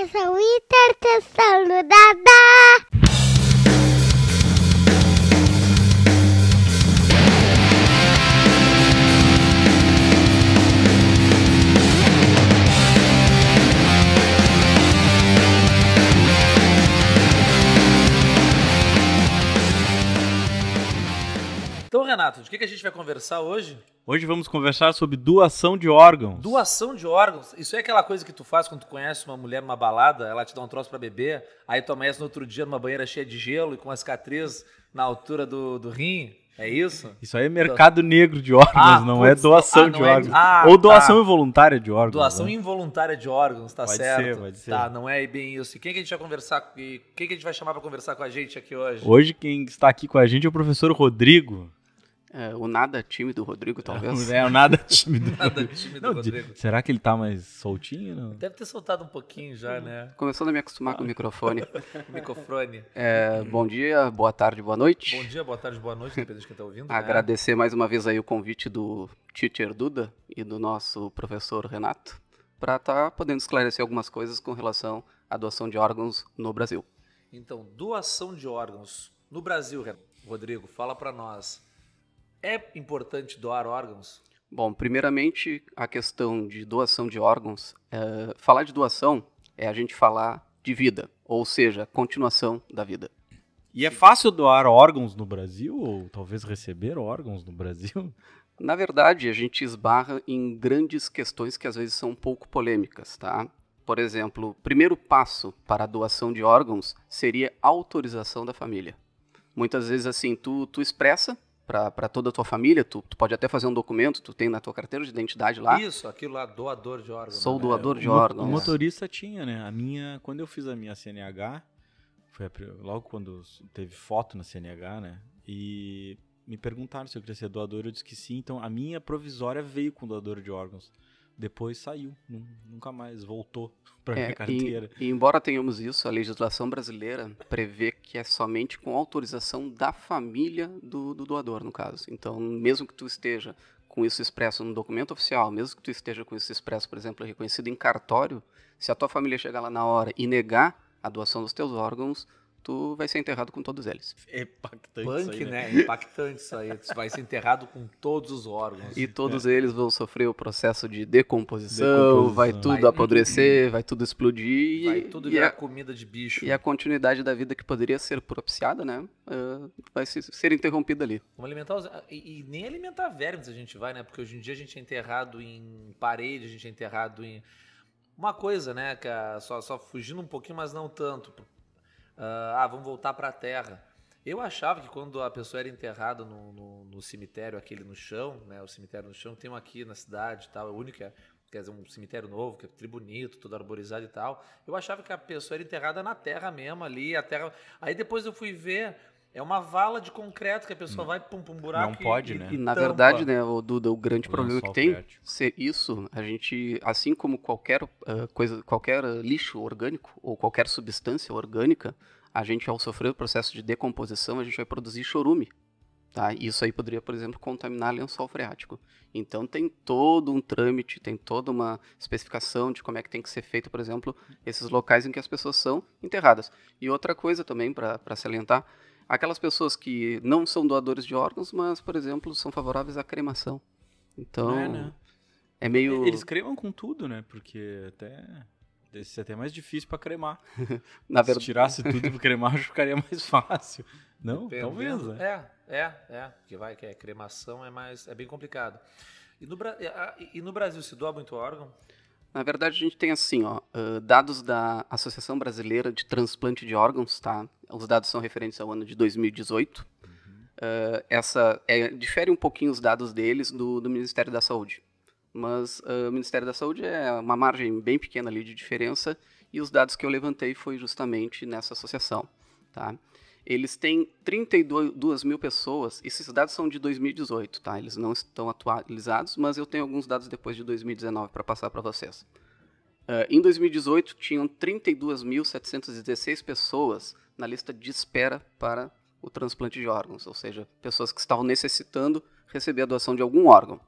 Eu sou o Intercessão Então, Renato, de que, que a gente vai conversar hoje? Hoje vamos conversar sobre doação de órgãos. Doação de órgãos. Isso é aquela coisa que tu faz quando tu conhece uma mulher numa balada, ela te dá um troço para beber, aí tu amanhece no outro dia numa banheira cheia de gelo e com as cicatriz na altura do, do rim. É isso? Isso aí é mercado negro de órgãos, ah, não é putz, é doação ah, não de é... órgãos. Ah, Ou doação tá. involuntária de órgãos. Doação né? involuntária de órgãos, tá pode certo. Ser, pode ser. Tá, não é bem isso. E quem que a gente vai conversar? Quem que a gente vai chamar para conversar com a gente aqui hoje? Hoje quem está aqui com a gente é o professor Rodrigo. É, o nada time do Rodrigo, talvez. É, o nada time do, nada time do não, Rodrigo. será que ele tá mais soltinho? Não? Deve ter soltado um pouquinho já, né? Começando a me acostumar ah. com o ah. microfone. o microfone. É, bom dia, boa tarde, boa noite. Bom dia, boa tarde, boa noite, dependendo de quem tá ouvindo. Né? Agradecer né? mais uma vez aí o convite do teacher Duda e do nosso professor Renato para estar tá podendo esclarecer algumas coisas com relação à doação de órgãos no Brasil. Então, doação de órgãos no Brasil, Rodrigo, fala para nós é importante doar órgãos? Bom, primeiramente a questão de doação de órgãos. É, falar de doação é a gente falar de vida, ou seja, continuação da vida. E é fácil doar órgãos no Brasil, ou talvez receber órgãos no Brasil? Na verdade, a gente esbarra em grandes questões que às vezes são um pouco polêmicas, tá? Por exemplo, o primeiro passo para a doação de órgãos seria autorização da família. Muitas vezes assim, tu, tu expressa para toda a tua família, tu, tu, pode até fazer um documento, tu tem na tua carteira de identidade lá. Isso, aquilo lá, doador de órgãos Sou né? doador de órgãos O né? motorista tinha, né? A minha, quando eu fiz a minha CNH, foi a, logo quando teve foto na CNH, né? E me perguntaram se eu queria ser doador, eu disse que sim. Então a minha provisória veio com doador de órgãos depois saiu, nunca mais voltou para é, minha carteira. E, e, embora tenhamos isso, a legislação brasileira prevê que é somente com autorização da família do, do doador, no caso. Então, mesmo que tu esteja com isso expresso no documento oficial, mesmo que tu esteja com isso expresso, por exemplo, reconhecido em cartório, se a tua família chegar lá na hora e negar a doação dos teus órgãos, tu vai ser enterrado com todos eles. É impactante Punk, isso aí, né? né? É impactante isso aí. Tu vai ser enterrado com todos os órgãos. E todos é. eles vão sofrer o processo de decomposição, vai tudo vai, apodrecer, vai tudo explodir. Vai tudo virar a, comida de bicho. E a continuidade da vida que poderia ser propiciada, né? Uh, vai ser interrompida ali. Vamos alimentar os, ah, e, e, nem alimentar vermes a gente vai, né? Porque hoje em dia a gente é enterrado em parede, a gente é enterrado em... Uma coisa, né, que a, é só, só fugindo um pouquinho, mas não tanto, ah, vamos voltar para a terra. Eu achava que quando a pessoa era enterrada no, no, no, cemitério, aquele no chão, né? O cemitério no chão tem um aqui na cidade, tal, é o único, quer dizer, um cemitério novo, que é tribunito, todo arborizado e tal. Eu achava que a pessoa era enterrada na terra mesmo ali, a terra. Aí depois eu fui ver é uma vala de concreto que a pessoa não. Hum. vai pum, pum, um buraco. Não pode, e, né? E, e na tampa. verdade, né, o Duda, o grande é é o problema que tem, ser isso, a gente, assim como qualquer uh, coisa, qualquer lixo orgânico ou qualquer substância orgânica, a gente ao sofrer o processo de decomposição, a gente vai produzir chorume. Tá? Isso aí poderia, por exemplo, contaminar lençol freático. Então tem todo um trâmite, tem toda uma especificação de como é que tem que ser feito, por exemplo, esses locais em que as pessoas são enterradas. E outra coisa também para salientar, Aquelas pessoas que não são doadores de órgãos, mas, por exemplo, são favoráveis à cremação. Então, é, né? é meio... Eles cremam com tudo, né? Porque até... Isso é até mais difícil para cremar. Na verdade... Se tirasse tudo para cremar, ficaria mais fácil. Não? Dependendo. Talvez, né? É, é, é. Porque vai, que é cremação é mais... É bem complicado. E no, e no Brasil se doa muito órgão? Na verdade, a gente tem assim, ó, dados da Associação Brasileira de Transplante de Órgãos, tá? Os dados são referentes ao ano de 2018. Uh, essa é, difere um pouquinho os dados deles do, do Ministério da Saúde, mas uh, o Ministério da Saúde é uma margem bem pequena ali de diferença e os dados que eu levantei foi justamente nessa associação, tá? Eles têm 32 mil pessoas. Esses dados são de 2018, tá? Eles não estão atualizados, mas eu tenho alguns dados depois de 2019 para passar para vocês. Uh, em 2018, tinham 32.716 pessoas na lista de espera para o transplante de órgãos, ou seja, pessoas que estavam necessitando receber a doação de algum órgão.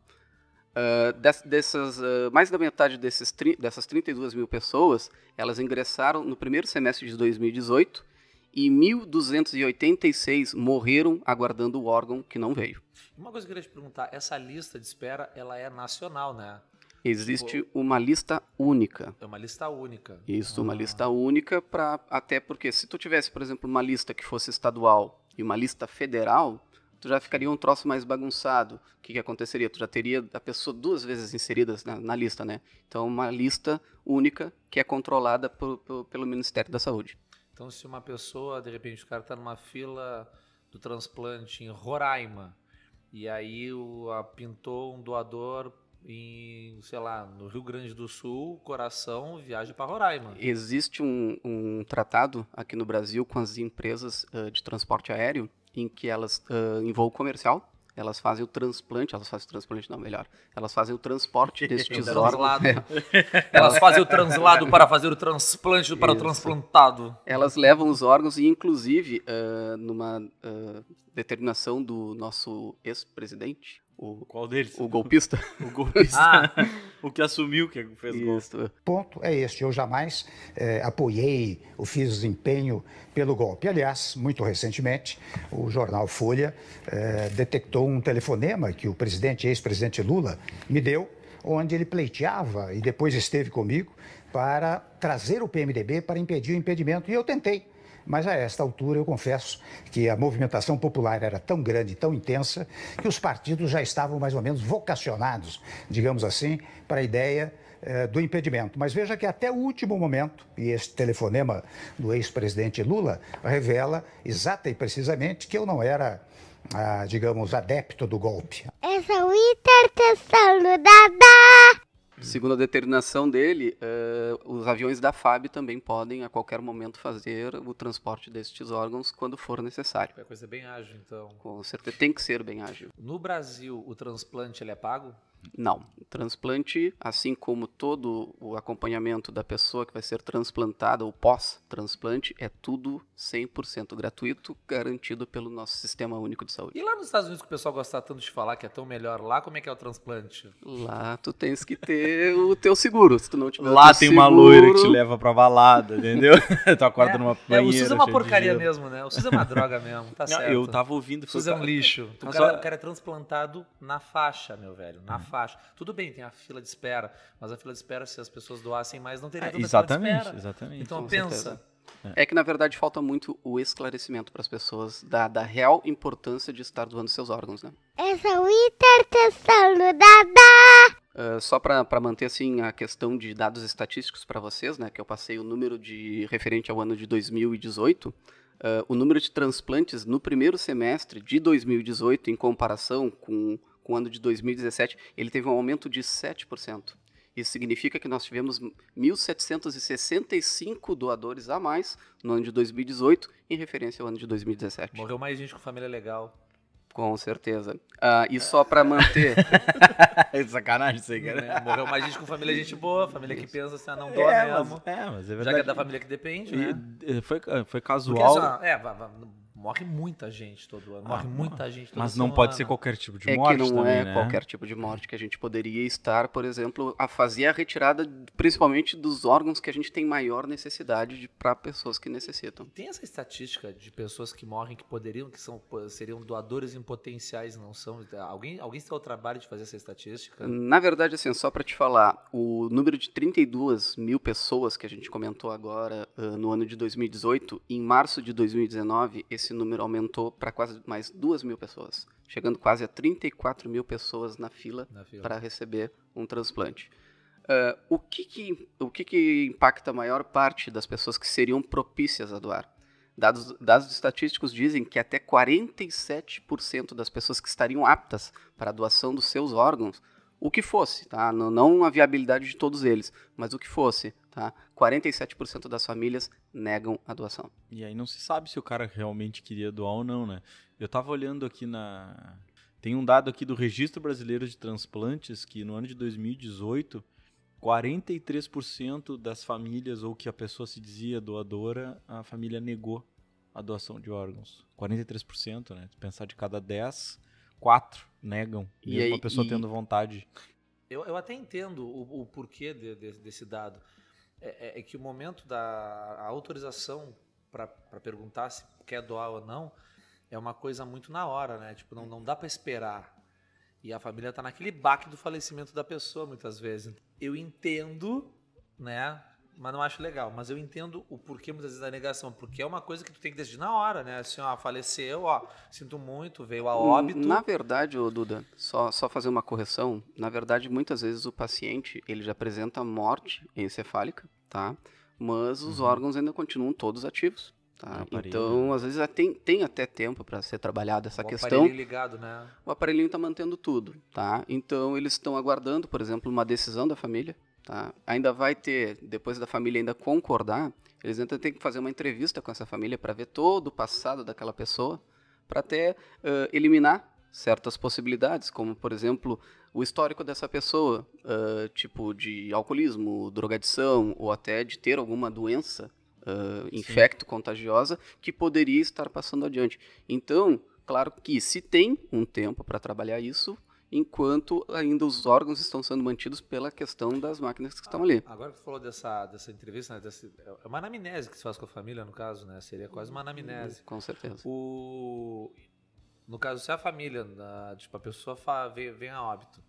Uh, dessas, uh, mais da metade desses, dessas 32 mil pessoas, elas ingressaram no primeiro semestre de 2018 e 1.286 morreram aguardando o órgão que não veio. Uma coisa que eu queria te perguntar, essa lista de espera, ela é nacional, né? Existe tipo... uma lista única. É uma lista única. Isso, ah. uma lista única para até porque se tu tivesse, por exemplo, uma lista que fosse estadual e uma lista federal, tu já ficaria um troço mais bagunçado. O que, que aconteceria? Tu já teria a pessoa duas vezes inserida na, na, lista, né? Então, uma lista única que é controlada por, por, pelo Ministério da Saúde. Então, se uma pessoa, de repente, o cara está numa fila do transplante em Roraima, e aí o, a, pintou um doador em, sei lá, no Rio Grande do Sul, coração, viaja para Roraima. Existe um, um, tratado aqui no Brasil com as empresas uh, de transporte aéreo em que elas uh, em voo comercial elas fazem o transplante, elas fazem o transplante, não, melhor, elas fazem o transporte destes órgãos. É. elas fazem o translado para fazer o transplante para Isso. o transplantado. Elas levam os órgãos e, inclusive, uh, numa uh, determinação do nosso ex-presidente, o, Qual deles? O golpista. o golpista. Ah. o que assumiu que fez o golpe. ponto é este. Eu jamais eh, apoiei ou fiz empenho pelo golpe. Aliás, muito recentemente, o jornal Folha eh, detectou um telefonema que o presidente, ex-presidente Lula, me deu, onde ele pleiteava e depois esteve comigo para trazer o PMDB para impedir o impedimento. E eu tentei. Mas a esta altura, eu confesso que a movimentação popular era tão grande, tão intensa, que os partidos já estavam mais ou menos vocacionados, digamos assim, para a ideia eh, do impedimento. Mas veja que até o último momento, e este telefonema do ex-presidente Lula revela exata e precisamente que eu não era, ah, digamos, adepto do golpe. Essa é o Intertessão Segundo a determinação dele, uh, os aviões da FAB também podem, a qualquer momento, fazer o transporte destes órgãos quando for necessário. É coisa bem ágil, então. Com certeza, tem que ser bem ágil. No Brasil, o transplante ele é pago? Não. Transplante, assim como todo o acompanhamento da pessoa que vai ser transplantada ou pós-transplante, é tudo 100% gratuito, garantido pelo nosso Sistema Único de Saúde. E lá nos Estados Unidos que o pessoal gosta tanto de falar que é tão melhor, lá como é que é o transplante? Lá tu tens que ter o teu seguro, se tu não tiver Lá tem seguro... uma loira que te leva pra balada, entendeu? tu acorda é, numa banheira. É, o SUS é uma porcaria mesmo, né? O SUS é uma droga mesmo, tá não, certo. Eu tava ouvindo... O SUS é um lixo. O cara, o cara é transplantado na faixa, meu velho, na hum faixa. Tudo bem, tem a fila de espera, mas a fila de espera, se as pessoas doassem mais, não teria é, exatamente, Exatamente, Então, pensa... É. é que, na verdade, falta muito o esclarecimento para as pessoas da, da real importância de estar doando seus órgãos, né? Essa é intertestando dada! Uh, só para manter assim a questão de dados estatísticos para vocês, né, que eu passei o número de referente ao ano de 2018, uh, ah, o número de transplantes no primeiro semestre de 2018 em comparação com o ano de 2017, ele teve um aumento de 7%. Isso significa que nós tivemos 1.765 doadores a mais no ano de 2018, em referência ao ano de 2017. Morreu mais gente com família legal. Com certeza. Ah, e só para manter. é sacanagem isso aí, cara. É, morreu mais gente com família gente boa, família isso. que pensa assim, ah, não é, doa é, mesmo. Mas, é, mas é verdade. Já que é da família que depende, e, né? Foi, foi casual. Porque, assim, é, Morre muita gente todo ano. Morre ah, muita gente todo Mas não semana. pode ser qualquer tipo de é morte. Que não também, é né? qualquer tipo de morte que a gente poderia estar, por exemplo, a fazer a retirada, principalmente dos órgãos que a gente tem maior necessidade para pessoas que necessitam. Tem essa estatística de pessoas que morrem que poderiam, que são, seriam doadores em potenciais, não são? Alguém, alguém tem o trabalho de fazer essa estatística? Na verdade, assim, só para te falar, o número de 32 mil pessoas que a gente comentou agora uh, no ano de 2018, em março de 2019, esse esse número aumentou para quase mais 2 mil pessoas, chegando quase a 34 mil pessoas na fila, fila. para receber um transplante. Uh, o que, que o que, que, impacta a maior parte das pessoas que seriam propícias a doar? Dados, dados estatísticos dizem que até 47% das pessoas que estariam aptas para a doação dos seus órgãos, o que fosse, tá? não, não a viabilidade de todos eles, mas o que fosse, tá? 47% das famílias negam a doação. E aí não se sabe se o cara realmente queria doar ou não, né? Eu estava olhando aqui na tem um dado aqui do Registro Brasileiro de Transplantes que no ano de 2018, 43% das famílias ou que a pessoa se dizia doadora, a família negou a doação de órgãos. 43%, né? Se pensar de cada 10, 4 negam, mesmo e aí, a pessoa e... tendo vontade. Eu, eu até entendo o, o porquê de, de, desse dado. É, é, é que o momento da autorização para perguntar se quer doar ou não é uma coisa muito na hora, né? Tipo, não, não dá para esperar. E a família está naquele baque do falecimento da pessoa, muitas vezes. Eu entendo, né? mas não acho legal. Mas eu entendo o porquê muitas vezes da negação, porque é uma coisa que tu tem que decidir na hora, né? Assim, ó, faleceu, ó, sinto muito, veio a hum, óbito. Na verdade, ô Duda, só, só fazer uma correção. Na verdade, muitas vezes o paciente, ele já apresenta morte encefálica, tá? Mas os uhum. órgãos ainda continuam todos ativos. Tá? É então, né? às vezes tem, tem até tempo para ser trabalhada essa o questão. O aparelhinho ligado, né? O aparelhinho está mantendo tudo, tá? Então, eles estão aguardando, por exemplo, uma decisão da família, Tá? Ainda vai ter, depois da família ainda concordar, eles ainda têm que fazer uma entrevista com essa família para ver todo o passado daquela pessoa, para até uh, eliminar certas possibilidades, como, por exemplo, o histórico dessa pessoa, uh, tipo de alcoolismo, drogadição ou até de ter alguma doença uh, infecto-contagiosa que poderia estar passando adiante. Então, claro que se tem um tempo para trabalhar isso, enquanto ainda os órgãos estão sendo mantidos pela questão das máquinas que estão ali. Ah, agora que você falou dessa, dessa entrevista, né, desse, é, é uma anamnese que se faz com a família, no caso, né? Seria quase uma anamnese. Com certeza. O, no caso, se a família, tipo, a pessoa vem, vem a óbito,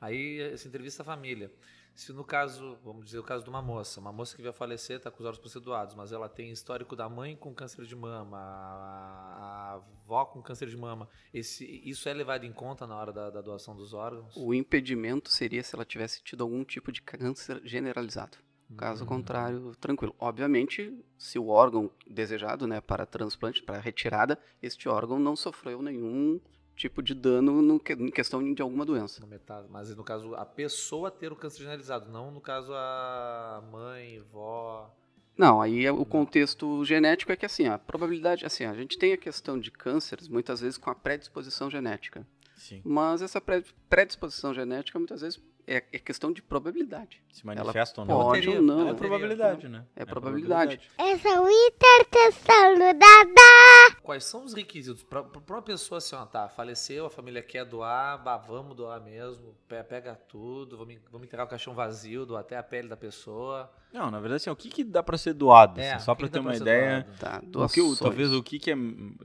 aí essa entrevista à família. Se no caso, vamos dizer o caso de uma moça, uma moça que vai falecer, está com os olhos proceduados, mas ela tem histórico da mãe com câncer de mama, a, avó com câncer de mama, esse, isso é levado em conta na hora da, da doação dos órgãos? O impedimento seria se ela tivesse tido algum tipo de câncer generalizado. Caso uhum. contrário, tranquilo. Obviamente, se o órgão desejado né, para transplante, para retirada, este órgão não sofreu nenhum tipo de dano no, em questão de alguma doença. Metade, mas no caso, a pessoa ter o câncer generalizado, não no caso a mãe, vó. Não, aí é o contexto genético é que assim, a probabilidade, assim, a gente tem a questão de cânceres muitas vezes com a predisposição genética. Sim. Mas essa predisposição genética muitas vezes é, é questão de probabilidade. Se manifesta ou não. Pode ou não. é probabilidade, né? É, é probabilidade. Essa é Dada. Quais são os requisitos? para uma pessoa assim, ó, tá, faleceu, a família quer doar, bah, vamos doar mesmo, pega tudo, vamos, vamos entregar o caixão vazio, doar até a pele da pessoa. Não, na verdade, assim, o que, que dá para ser doado? É, assim, só para ter uma ideia. Tá, o que, talvez o que, que é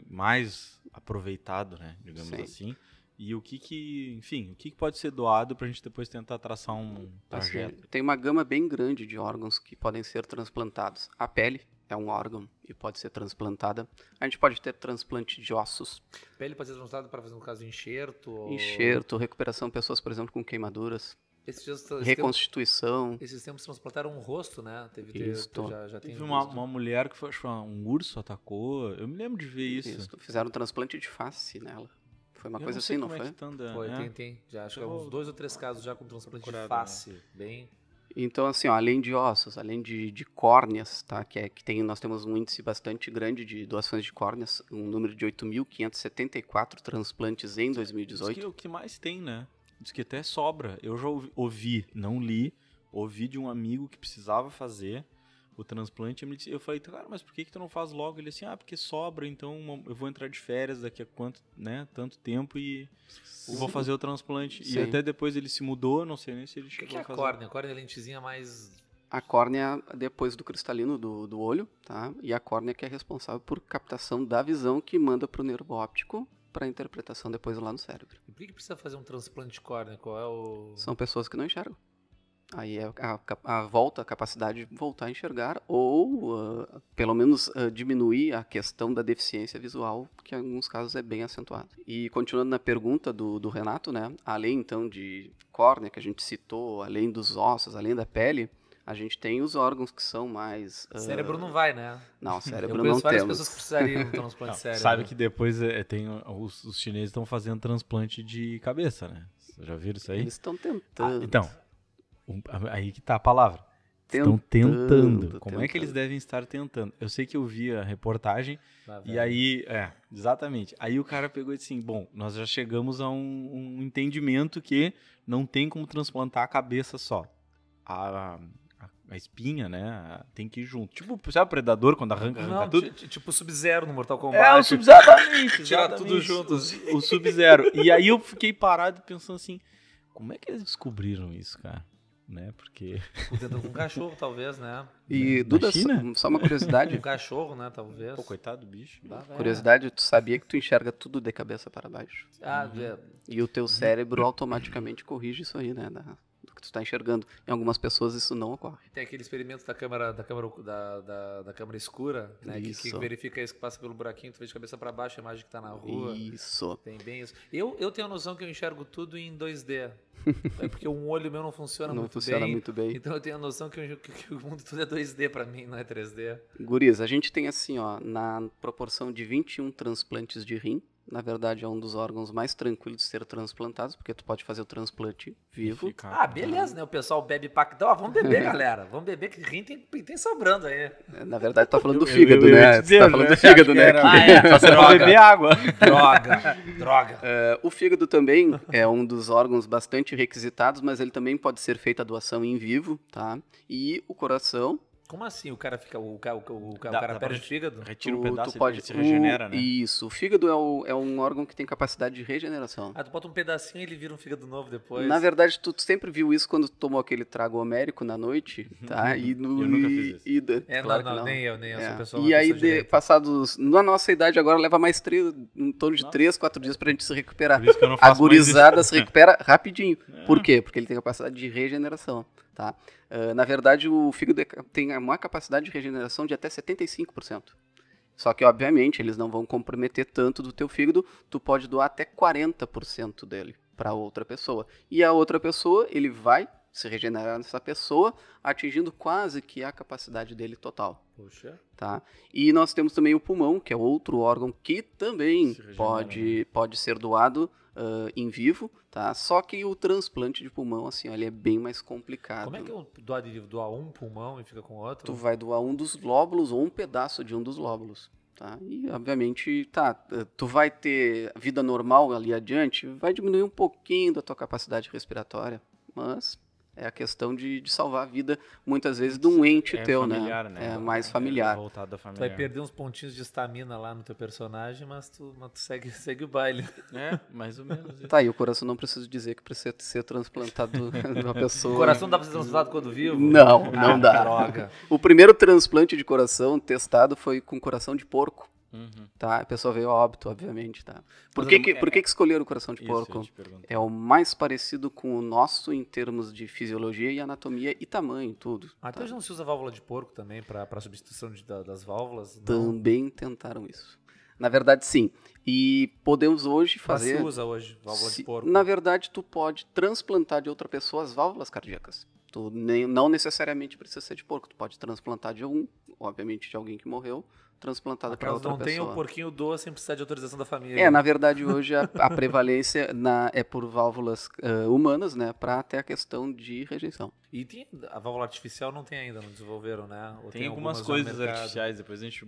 mais aproveitado, né? Digamos Sim. assim e o que que, enfim, o que, que pode ser doado para a gente depois tentar traçar um assim, trajeto? Assim, tem uma gama bem grande de órgãos que podem ser transplantados. A pele é um órgão e pode ser transplantada. A gente pode ter transplante de ossos. Pele pode ser transplantada para fazer, no caso, enxerto? Ou... Enxerto, recuperação de pessoas, por exemplo, com queimaduras. Reconstituição. esses tempos transplantaram um rosto, né? Teve, isso. Teve, já, já teve uma, uma, mulher que foi, acho um urso atacou. Eu me lembro de ver isso. isso. Fizeram um transplante de face nela. Foi uma eu coisa assim, não é foi? É tá tanda, foi, né? tem, tem. Já acho que é uns dois ou três casos já com transplante de né? face, bem... Então, assim, ó, além de ossos, além de, de córneas, tá? Que, é, que tem, nós temos um índice bastante grande de doações de córneas, um número de 8.574 transplantes em 2018. Diz que o que mais tem, né? Diz que até sobra. Eu já ouvi, não li, ouvi de um amigo que precisava fazer o transplante. Eu falei, cara, mas por que, que tu não faz logo? Ele assim, ah, porque sobra, então eu vou entrar de férias daqui a quanto, né, tanto tempo e Sim. vou fazer o transplante. Sim. E até depois ele se mudou, não sei nem se ele chegou que que é a, a fazer. Córnea? A córnea é a lentezinha mais a córnea depois do cristalino do, do olho, tá? E a córnea que é responsável por captação da visão que manda para o nervo óptico para interpretação depois lá no cérebro. E por que precisa fazer um transplante de córnea? Qual é o São pessoas que não enxergam. Aí é a, a, volta, a capacidade de voltar a enxergar, ou uh, pelo menos uh, diminuir a questão da deficiência visual, que em alguns casos é bem acentuada. E continuando na pergunta do, do Renato, né, além então de córnea, que a gente citou, além dos ossos, além da pele, a gente tem os órgãos que são mais. Uh... Cérebro não vai, né? Não, cérebro não temos. várias pessoas que precisariam de transplante não, cérebro. Sabe que depois é, tem os, os chineses estão fazendo transplante de cabeça, né? Já viram isso aí? Eles estão tentando. Ah, então, Aí que tá a palavra. Tentando, Estão tentando. Como tentando. é que eles devem estar tentando? Eu sei que eu vi a reportagem ah, e aí, é, exatamente. Aí o cara pegou e disse assim: bom, nós já chegamos a um, um entendimento que não tem como transplantar a cabeça só. A, a, a espinha, né? Tem que ir junto. Tipo, sabe o predador quando arranca, arranca não, tudo? Tipo o Sub-Zero no Mortal Kombat. É, o Sub-Zero. Exatamente. Tirar tudo junto. O, o Sub-Zero. e aí eu fiquei parado pensando assim: como é que eles descobriram isso, cara? né? Porque. O cachorro, talvez, né? E Duda, só uma curiosidade. um cachorro, né? Talvez. Pô, coitado do bicho. Ah, curiosidade, tu sabia que tu enxerga tudo de cabeça para baixo? Ah, uhum. E o teu cérebro automaticamente corrige isso aí, né? Da do que tu está enxergando. Em algumas pessoas isso não ocorre. Tem aquele experimento da câmera da câmera da, da, da câmera escura, né, isso. Que, que, verifica isso que passa pelo buraquinho, tu vê de cabeça para baixo a imagem que está na rua. Isso. Tem bem isso. Eu, eu tenho a noção que eu enxergo tudo em 2D. é porque um olho meu não funciona não muito funciona bem. muito bem. Então eu tenho a noção que, eu, que, que o mundo tudo é 2D para mim, não é 3D. Guris, a gente tem assim, ó, na proporção de 21 transplantes de rim, na verdade, é um dos órgãos mais tranquilos de ser transplantados, porque tu pode fazer o transplante vivo. ah, beleza, né? O pessoal bebe pactão. Ó, vamos beber, galera. Vamos beber, que rim tem, tem sobrando aí. É, na verdade, tu tá falando do fígado, eu, eu, eu, né? né? Tá dizer, tu tá falando né? do fígado, né? Ah, é. Só você beber água. Droga, droga. Uh, o fígado também é um dos órgãos bastante requisitados, mas ele também pode ser feita a doação em vivo, tá? E o coração, como assim? O cara fica. O, cara, o, cara, dá, o perde o fígado? Retira um pedaço tu pode, e se regenera, o, né? Isso. O fígado é, o, é um órgão que tem capacidade de regeneração. Ah, tu bota um pedacinho e ele vira um fígado novo depois. Na verdade, tu sempre viu isso quando tu tomou aquele trago homérico na noite, tá? E no, eu nunca fiz isso. E, e, é, claro não, não, não, nem eu, nem É. pessoa, e aí, de, passados. Na nossa idade agora leva mais três, em torno de nossa. três, quatro dias pra gente se recuperar. Por isso que eu não faço a gurizada se recupera rapidinho. É. Por quê? Porque ele tem capacidade de regeneração. Tá? Uh, na verdade, o fígado é tem uma capacidade de regeneração de até 75%. Só que, obviamente, eles não vão comprometer tanto do teu fígado, tu pode doar até 40% dele para outra pessoa. E a outra pessoa, ele vai se regenerar nessa pessoa, atingindo quase que a capacidade dele total. Poxa. Tá? E nós temos também o pulmão, que é outro órgão que também pode, né? pode ser doado uh, em vivo, tá? Só que o transplante de pulmão, assim, ó, ele é bem mais complicado. Como é que é eu Doar um pulmão e fica com outro? Tu vai doar um dos lóbulos ou um pedaço de um dos lóbulos. Tá? E obviamente, tá, eh, tu vai ter vida normal ali adiante, vai diminuir um pouquinho da tua capacidade respiratória, mas é a questão de, de salvar a vida, muitas vezes, de um ente é teu, né? familiar, né? né? É mais é familiar. É voltado a familiar. Tu vai perder uns pontinhos de estamina lá no teu personagem, mas tu, mas tu segue, segue o baile. É, mais ou menos. Isso. Tá, e o coração não preciso dizer que precisa ser transplantado de uma pessoa. O coração dá pra ser transplantado quando vivo? Não, não ah, dá. Droga. O primeiro transplante de coração testado foi com coração de porco. Uhum. Tá? A pessoa veio a óbito, obviamente. Tá? Por, que, que, é, por que, é que escolheram o coração de porco? É o mais parecido com o nosso em termos de fisiologia e anatomia e tamanho, tudo. Até ah, então tá? hoje não se usa válvula de porco também para substituição de, da, das válvulas? Também tentaram isso. Na verdade, sim. E podemos hoje fazer. Mas se usa hoje válvula se, de porco. Na verdade, tu pode transplantar de outra pessoa as válvulas cardíacas. Tu nem, não necessariamente precisa ser de porco. Tu pode transplantar de um, obviamente, de alguém que morreu, transplantada para outra não pessoa. Não tem o porquinho doce sem precisar de autorização da família. É, na verdade hoje a, a prevalência na, é por válvulas uh, humanas, né, para até a questão de rejeição. E tem, a válvula artificial não tem ainda, não desenvolveram, né? Tem, tem, algumas, algumas coisas artificiais, depois a gente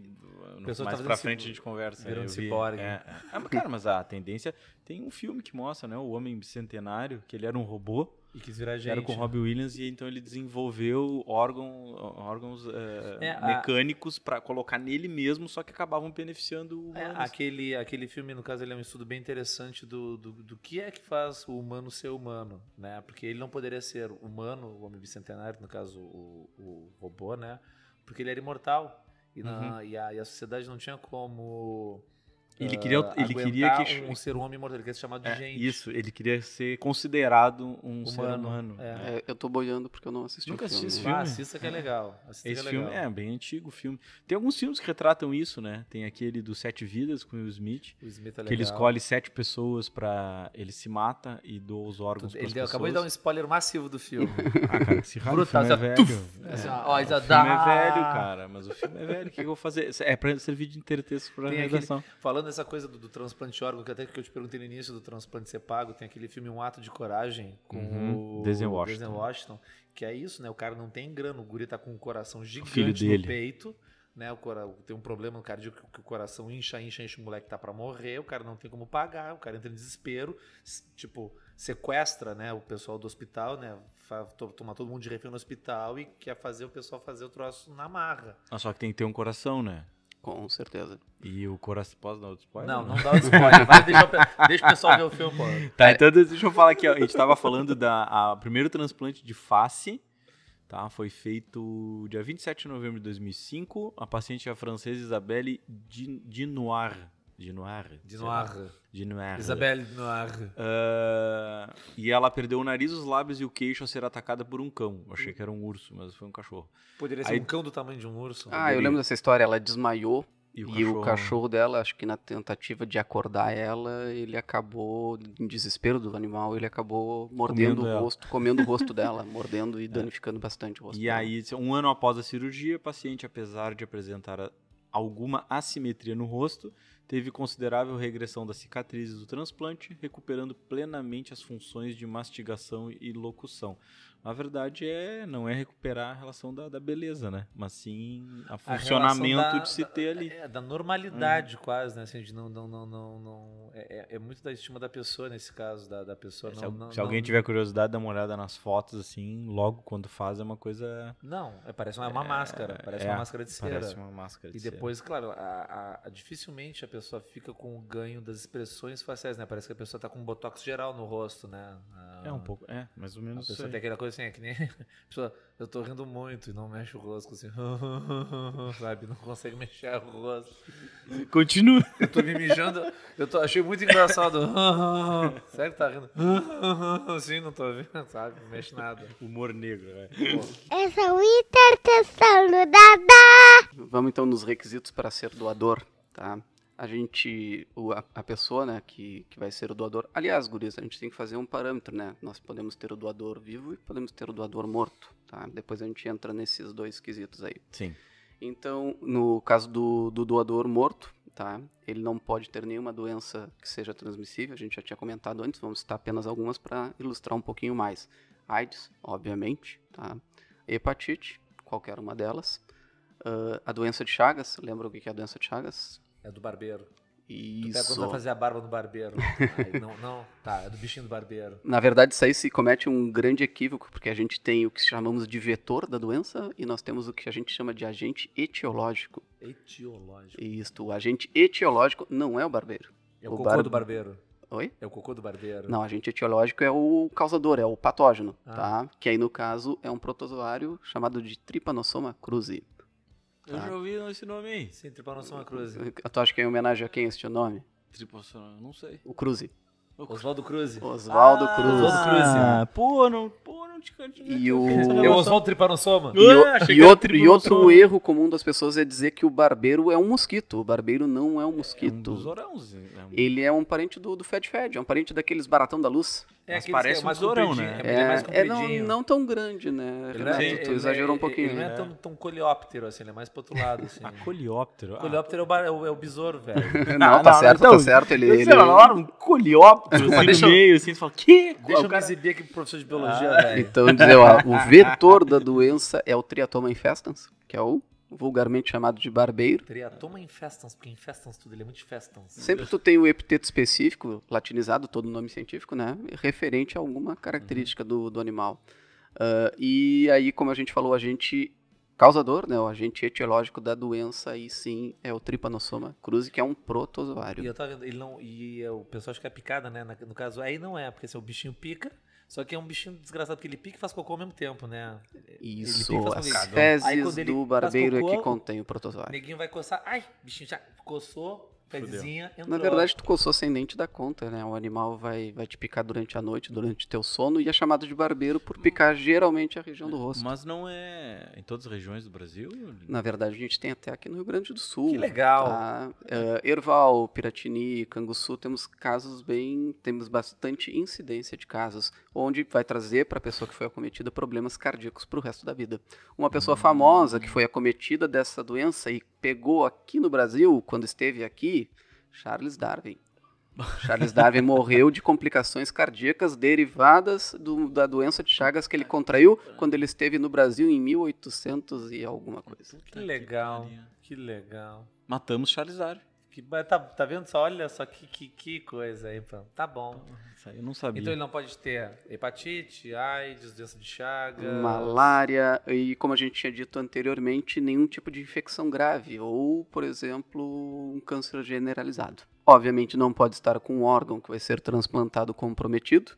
Pessoa tá mais tá pra assim, frente a gente conversa. Virando ciborgue. É, é. mas, cara, mas a tendência tem um filme que mostra, né, o homem bicentenário, que ele era um robô e quis virar gente. Era com o né? Robbie Williams e então ele desenvolveu órgão, órgãos eh, é, é, mecânicos para colocar nele mesmo, só que acabavam beneficiando o É, aquele, aquele filme, no caso, ele é um estudo bem interessante do, do, do, que é que faz o humano ser humano, né? Porque ele não poderia ser humano, o homem bicentenário, no caso, o, o robô, né? Porque ele era imortal. E, na, uhum. e, a, e a sociedade não tinha como ele queria, uh, ele queria que um ser humano imortal, ele queria ser chamado de é, gente. Isso, ele queria ser considerado um humano. ser humano. É. É, eu tô boiando porque eu não assisti Nunca assisti esse ah, filme. Ah, assista que é legal. Assista é esse filme legal. é bem antigo filme. Tem alguns filmes que retratam isso, né? Tem aquele do Sete Vidas com o Will Smith, o Smith é que ele escolhe sete pessoas para ele se mata e doa os órgãos Ele deu, acabou de dar um spoiler massivo do filme. ah, cara, que Brutal, é assim, velho. Tuf, assim, é, o filme é velho, cara, mas o filme é velho. O que eu vou fazer? É para servir de intertexto para a redação. Aquele, falando falando coisa do, do, transplante de órgão, que até que eu te perguntei no início do transplante ser pago, tem aquele filme Um Ato de Coragem com uhum. o Denzel Washington. Washington. que é isso, né? O cara não tem grana, o guri tá com um coração gigante no peito, né? O cora, tem um problema no cardíaco que o coração incha, incha, incha, o moleque tá para morrer, o cara não tem como pagar, o cara entra em desespero, tipo, sequestra, né, o pessoal do hospital, né? tomar todo mundo de refém no hospital e quer fazer o pessoal fazer o troço na marra. Ah, só que tem que ter um coração, né? Com certeza. E o Coração pode dar outro spoiler? Não, não dá outro spoiler. Vai, deixa, o, deixa o pessoal ver o filme, pô. Tá, então deixa eu falar aqui, ó. A gente tava falando da a primeiro transplante de face, tá? Foi feito dia 27 de novembro de 2005. A paciente é a francesa Isabelle Dinoir de Noir. De Noir. De Noir. Isabelle de Noir. Uh, e ela perdeu o nariz, os lábios e o queixo a ser atacada por um cão. Eu achei que era um urso, mas foi um cachorro. Poderia ser Aí... um cão do tamanho de um urso. Ah, eu lembro dessa história. Ela desmaiou e, o, e cachorro... o, cachorro... dela, acho que na tentativa de acordar ela, ele acabou, em desespero do animal, ele acabou mordendo comendo o rosto, comendo o rosto dela, mordendo e é. danificando bastante o rosto. E dela. aí, um ano após a cirurgia, a paciente, apesar de apresentar alguma assimetria no rosto, Teve considerável regressão das cicatrizes do transplante, recuperando plenamente as funções de mastigação e locução. A verdade é, não é recuperar a relação da, da beleza, né? Mas sim a, a funcionamento da, de se ter ali. É, é, da normalidade quase, né? Assim, de não, não, não, não, não é, é, é muito da estima da pessoa nesse caso, da, da pessoa. É, não, se, não, se não, alguém tiver curiosidade, dá uma olhada nas fotos, assim, logo quando faz é uma coisa... Não, é, parece uma, uma máscara, parece uma máscara de cera. Parece uma máscara de E depois, cera. claro, a, a, dificilmente a pessoa fica com o ganho das expressões faciais, né? Parece que a pessoa está com botox geral no rosto, né? é um ah, pouco, é, mais ou menos A pessoa tem aquela coisa assim, é que nem. Eu tô rindo muito e não mexe o rosto, assim. Sabe? Não consegue mexer o rosto. Continua. Eu tô me mijando. Eu tô, achei muito engraçado. Sério que tá rindo? sim não tô vendo, sabe? Não mexe nada. Humor negro, né? Essa dada Vamos então nos requisitos para ser doador, tá? a gente, a, pessoa, né, que, que vai ser o doador. Aliás, guris, a gente tem que fazer um parâmetro, né? Nós podemos ter o doador vivo e podemos ter o doador morto, tá? Depois a gente entra nesses dois quesitos aí. Sim. Então, no caso do, do doador morto, tá? Ele não pode ter nenhuma doença que seja transmissível, a gente já tinha comentado antes, vamos citar apenas algumas para ilustrar um pouquinho mais. AIDS, obviamente, tá? Hepatite, qualquer uma delas. Uh, a doença de Chagas, lembra o que é a doença de Chagas? É do barbeiro. Isso. Tu pega quando vai fazer a barba do barbeiro. Aí, não, não, tá, é do bichinho do barbeiro. Na verdade, isso aí se comete um grande equívoco, porque a gente tem o que chamamos de vetor da doença e nós temos o que a gente chama de agente etiológico. Etiológico. Isto, o agente etiológico não é o barbeiro. É o, o cocô bar... do barbeiro. Oi? É o cocô do barbeiro. Não, agente etiológico é o causador, é o patógeno, ah. tá? Que aí, no caso, é um protozoário chamado de Trypanosoma cruzi. Tá? Eu já ouvi esse nome aí, sim, Tripanossoma é Cruze. Tu acha que é em homenagem a quem esse nome? Tripanossoma, não sei. O Cruze. Oswaldo Cruz. Oswaldo ah, Cruz. Oswaldo Cruz. Ah, pô, não, pô, não te canto. E o é Oswaldo Tripanossoma. E, o, ah, e, outro, e outro erro comum das pessoas é dizer que o barbeiro é um mosquito. O barbeiro não é um é, é mosquito. É um dos orãos, é um... Ele é um parente do, do Fed Fed, é um parente daqueles baratão da luz. É, mas é parece é mais um orão, né? É, é, mais é, é não, não, tão grande, né? Ele Renato, é, tu exagerou um pouquinho. Ele não é, é tão, tão coleóptero, assim, ele é mais pro outro lado, assim. ah, coleóptero? Ah. Coleóptero ah. é o, é o besouro, velho. não, não, ah, tá não, certo, tá então, tá certo. Ele, ele... Sei, um coleóptero assim, deixa, no meio, assim, tu fala, que? Deixa eu cara... me exibir aqui pro professor de biologia, ah, velho. Então, dizer, ó, o vetor da doença é o triatoma infestans, que é o vulgarmente chamado de barbeiro. toma infestans, porque infestans tudo, ele é muito infestans. Sempre tu tem o epiteto específico, latinizado, todo o nome científico, né? Referente a alguma característica uhum. do, do animal. Uh, e aí, como a gente falou, o agente causador, né, o agente etiológico da doença, e sim é o Trypanosoma cruzi, que é um protozoário. E eu tava vendo, ele não, e é o pessoal acha que é picada, né? No caso, aí não é, porque se o bichinho pica, só que é um bichinho desgraçado, porque ele pica e faz cocô ao mesmo tempo, né? Isso, as fezes Aí, do barbeiro cocô, é que contém o protozoário. O neguinho vai coçar, ai, bichinho já coçou, na verdade, tu coçou sem dente da conta, né? O animal vai, vai te picar durante a noite, durante teu sono, e é chamado de barbeiro por picar geralmente a região do rosto. Mas não é em todas as regiões do Brasil? Na verdade, a gente tem até aqui no Rio Grande do Sul. Que legal! Tá? Uh, Erval, Piratini, Canguçu, temos casos bem... Temos bastante incidência de casos, onde vai trazer para a pessoa que foi acometida problemas cardíacos para o resto da vida. Uma pessoa hum. famosa que foi acometida dessa doença e pegou aqui no Brasil, quando esteve aqui, Charles Darwin. Charles Darwin morreu de complicações cardíacas derivadas do, da doença de Chagas que ele contraiu quando ele esteve no Brasil em 1800 e alguma coisa. Que legal, que legal. Matamos Charles Darwin. Que, tá, tá vendo só? Olha só que, que, que coisa aí, pô. Tá bom. Tá, isso aí eu não sabia. Então ele não pode ter hepatite, AIDS, doença de Chagas. Malária e, como a gente tinha dito anteriormente, nenhum tipo de infecção grave ou, por exemplo, um câncer generalizado. Obviamente não pode estar com um órgão que vai ser transplantado comprometido.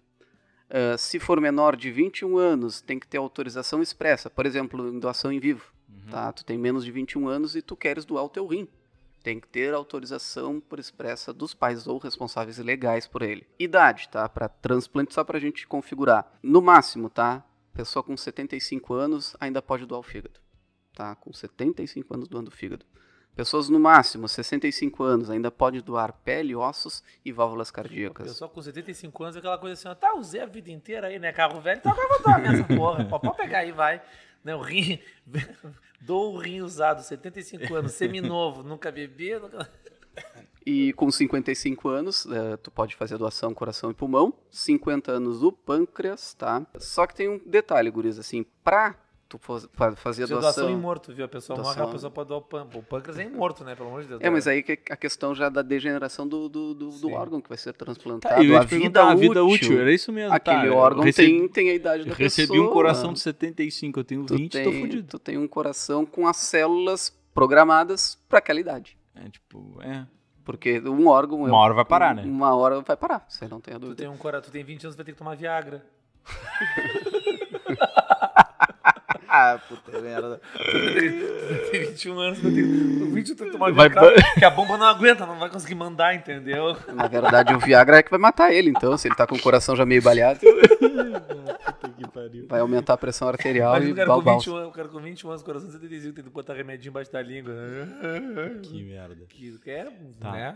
Uh, se for menor de 21 anos, tem que ter autorização expressa. Por exemplo, em doação em vivo. Uhum. Tá? Tu tem menos de 21 anos e tu queres doar o teu rim. Tem que ter autorização por expressa dos pais ou responsáveis legais por ele. Idade, tá? Para transplante, só para a gente configurar. No máximo, tá? Pessoa com 75 anos ainda pode doar o fígado. Tá? Com 75 anos doando o fígado. Pessoas no máximo 65 anos ainda podem doar pele, ossos e válvulas cardíacas. Pessoal com 75 anos é aquela coisa assim, tá, usei a vida inteira aí, né, carro velho, então agora vou doar essa porra, pô, pode pegar aí, vai. Né, o rim, dou o rim usado, 75 anos, seminovo, nunca bebi, nunca... E com 55 anos, é, tu pode fazer doação coração e pulmão. 50 anos o pâncreas, tá? Só que tem um detalhe, guris, assim, pra tu fazia doação. doação em morto, viu? A pessoa doação. morre, a pessoa pode doar o pâncreas. O pâncreas é em morto, né? Pelo amor de Deus. É, mas aí que a questão já da degeneração do, do, do, do órgão que vai ser tá, transplantado. Tá, eu a, vida a vida útil. Era isso mesmo. Aquele tá, órgão recebi, tem, tem a idade da recebi pessoa. Recebi um coração mano. de 75, eu tenho 20, tu tem, tô fudido. Tu tem um coração com as células programadas para aquela idade. É, tipo, é... Porque um órgão. Uma eu, hora vai parar, um, né? Uma hora vai parar, você não tem a dúvida. Tu tem, um, tu tem 20 anos, vai ter que tomar Viagra. Ah, puta merda. 21 anos, eu anos. 20 eu tomar vai... que a bomba não aguenta, não vai conseguir mandar, entendeu? Na verdade, o Viagra é que vai matar ele, então, se ele tá com o coração já meio baleado. Vai aumentar a pressão arterial Mas e o cara, com o cara com 21 anos, coração 75, tem que botar remedinho embaixo da língua. Que merda. Que, que é, tá. né?